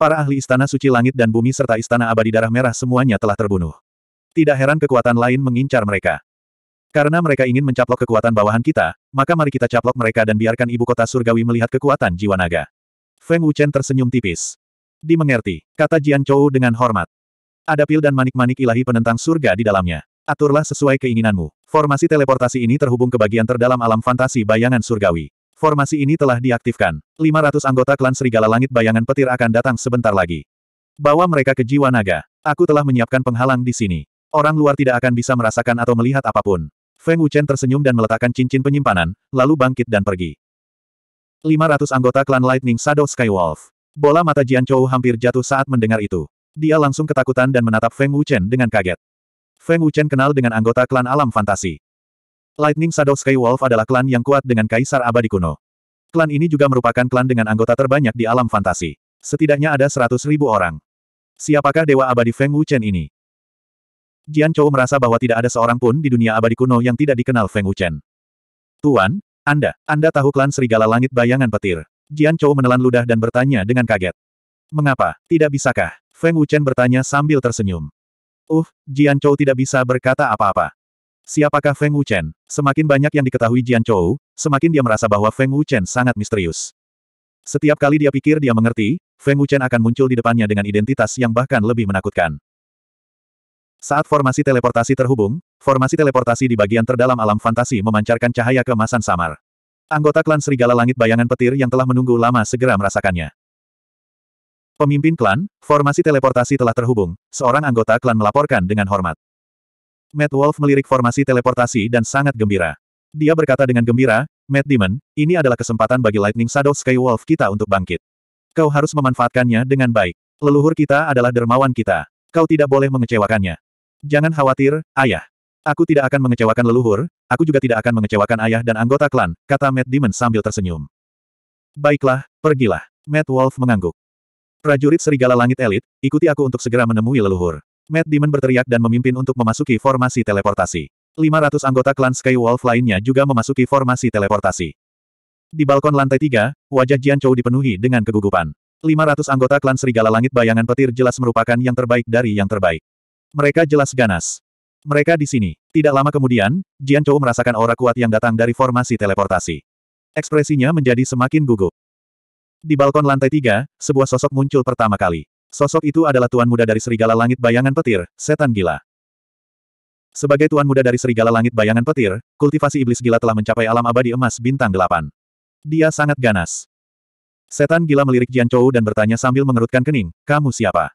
Para ahli Istana Suci Langit dan Bumi serta Istana Abadi Darah Merah semuanya telah terbunuh. Tidak heran kekuatan lain mengincar mereka. Karena mereka ingin mencaplok kekuatan bawahan kita, maka mari kita caplok mereka dan biarkan ibu kota surgawi melihat kekuatan jiwa naga. Feng Wuchen tersenyum tipis. Dimengerti, kata Jian Chou dengan hormat. Ada pil dan manik-manik ilahi penentang surga di dalamnya. Aturlah sesuai keinginanmu. Formasi teleportasi ini terhubung ke bagian terdalam alam fantasi bayangan surgawi. Formasi ini telah diaktifkan. 500 anggota klan Serigala Langit Bayangan Petir akan datang sebentar lagi. Bawa mereka ke jiwa naga. Aku telah menyiapkan penghalang di sini. Orang luar tidak akan bisa merasakan atau melihat apapun. Feng Wuchen tersenyum dan meletakkan cincin penyimpanan, lalu bangkit dan pergi. 500 anggota klan Lightning Shadow Skywolf. Bola mata Jian Chou hampir jatuh saat mendengar itu. Dia langsung ketakutan dan menatap Feng Wuchen dengan kaget. Feng Wuchen kenal dengan anggota klan alam fantasi. Lightning Shadow Skywolf adalah klan yang kuat dengan Kaisar Abadi Kuno. Klan ini juga merupakan klan dengan anggota terbanyak di alam fantasi. Setidaknya ada seratus ribu orang. Siapakah Dewa Abadi Feng Wuchen ini? Jian Chou merasa bahwa tidak ada seorang pun di dunia abadi kuno yang tidak dikenal Feng Wuchen. Tuan, Anda, Anda tahu klan Serigala Langit Bayangan Petir. Jian Chou menelan ludah dan bertanya dengan kaget. Mengapa, tidak bisakah? Feng Wuchen bertanya sambil tersenyum. Uh, Jian Chou tidak bisa berkata apa-apa. Siapakah Feng Wuchen? Semakin banyak yang diketahui Jian Chou, semakin dia merasa bahwa Feng Wuchen sangat misterius. Setiap kali dia pikir dia mengerti, Feng Wuchen akan muncul di depannya dengan identitas yang bahkan lebih menakutkan. Saat formasi teleportasi terhubung, formasi teleportasi di bagian terdalam alam fantasi memancarkan cahaya keemasan samar. Anggota klan Serigala Langit bayangan petir yang telah menunggu lama segera merasakannya. Pemimpin klan, formasi teleportasi telah terhubung, seorang anggota klan melaporkan dengan hormat. Matt Wolf melirik formasi teleportasi dan sangat gembira. Dia berkata dengan gembira, Matt Demon, ini adalah kesempatan bagi Lightning Shadow Sky Wolf kita untuk bangkit. Kau harus memanfaatkannya dengan baik. Leluhur kita adalah dermawan kita. Kau tidak boleh mengecewakannya. Jangan khawatir, ayah. Aku tidak akan mengecewakan leluhur, aku juga tidak akan mengecewakan ayah dan anggota klan, kata Matt Demon sambil tersenyum. Baiklah, pergilah. Matt Wolf mengangguk. Prajurit Serigala Langit Elit, ikuti aku untuk segera menemui leluhur. Matt Demon berteriak dan memimpin untuk memasuki formasi teleportasi. 500 anggota klan Skywolf lainnya juga memasuki formasi teleportasi. Di balkon lantai 3, wajah Jian Chou dipenuhi dengan kegugupan. 500 anggota klan Serigala Langit bayangan petir jelas merupakan yang terbaik dari yang terbaik. Mereka jelas ganas. Mereka di sini. Tidak lama kemudian, Jian Chou merasakan aura kuat yang datang dari formasi teleportasi. Ekspresinya menjadi semakin gugup. Di balkon lantai tiga, sebuah sosok muncul pertama kali. Sosok itu adalah tuan muda dari Serigala Langit Bayangan Petir, Setan Gila. Sebagai tuan muda dari Serigala Langit Bayangan Petir, kultivasi iblis gila telah mencapai alam abadi emas bintang delapan. Dia sangat ganas. Setan gila melirik Jian Chou dan bertanya sambil mengerutkan kening, kamu siapa?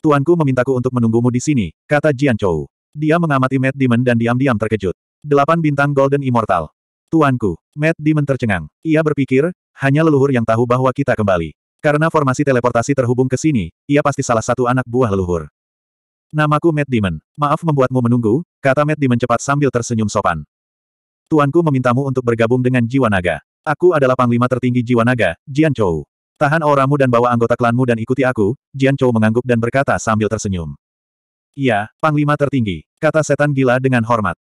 Tuanku memintaku untuk menunggumu di sini, kata Jian Chou. Dia mengamati Matt Demon dan diam-diam terkejut. Delapan bintang Golden Immortal. Tuanku, Matt Demon tercengang. Ia berpikir, hanya leluhur yang tahu bahwa kita kembali. Karena formasi teleportasi terhubung ke sini, ia pasti salah satu anak buah leluhur. Namaku Matt Demon. Maaf membuatmu menunggu, kata Matt Demon cepat sambil tersenyum sopan. Tuanku memintamu untuk bergabung dengan Jiwa Naga. Aku adalah panglima tertinggi Jiwa Naga, Jian Chou. Tahan auramu dan bawa anggota klanmu dan ikuti aku, Jian Chou mengangguk dan berkata sambil tersenyum. Iya, panglima tertinggi, kata setan gila dengan hormat.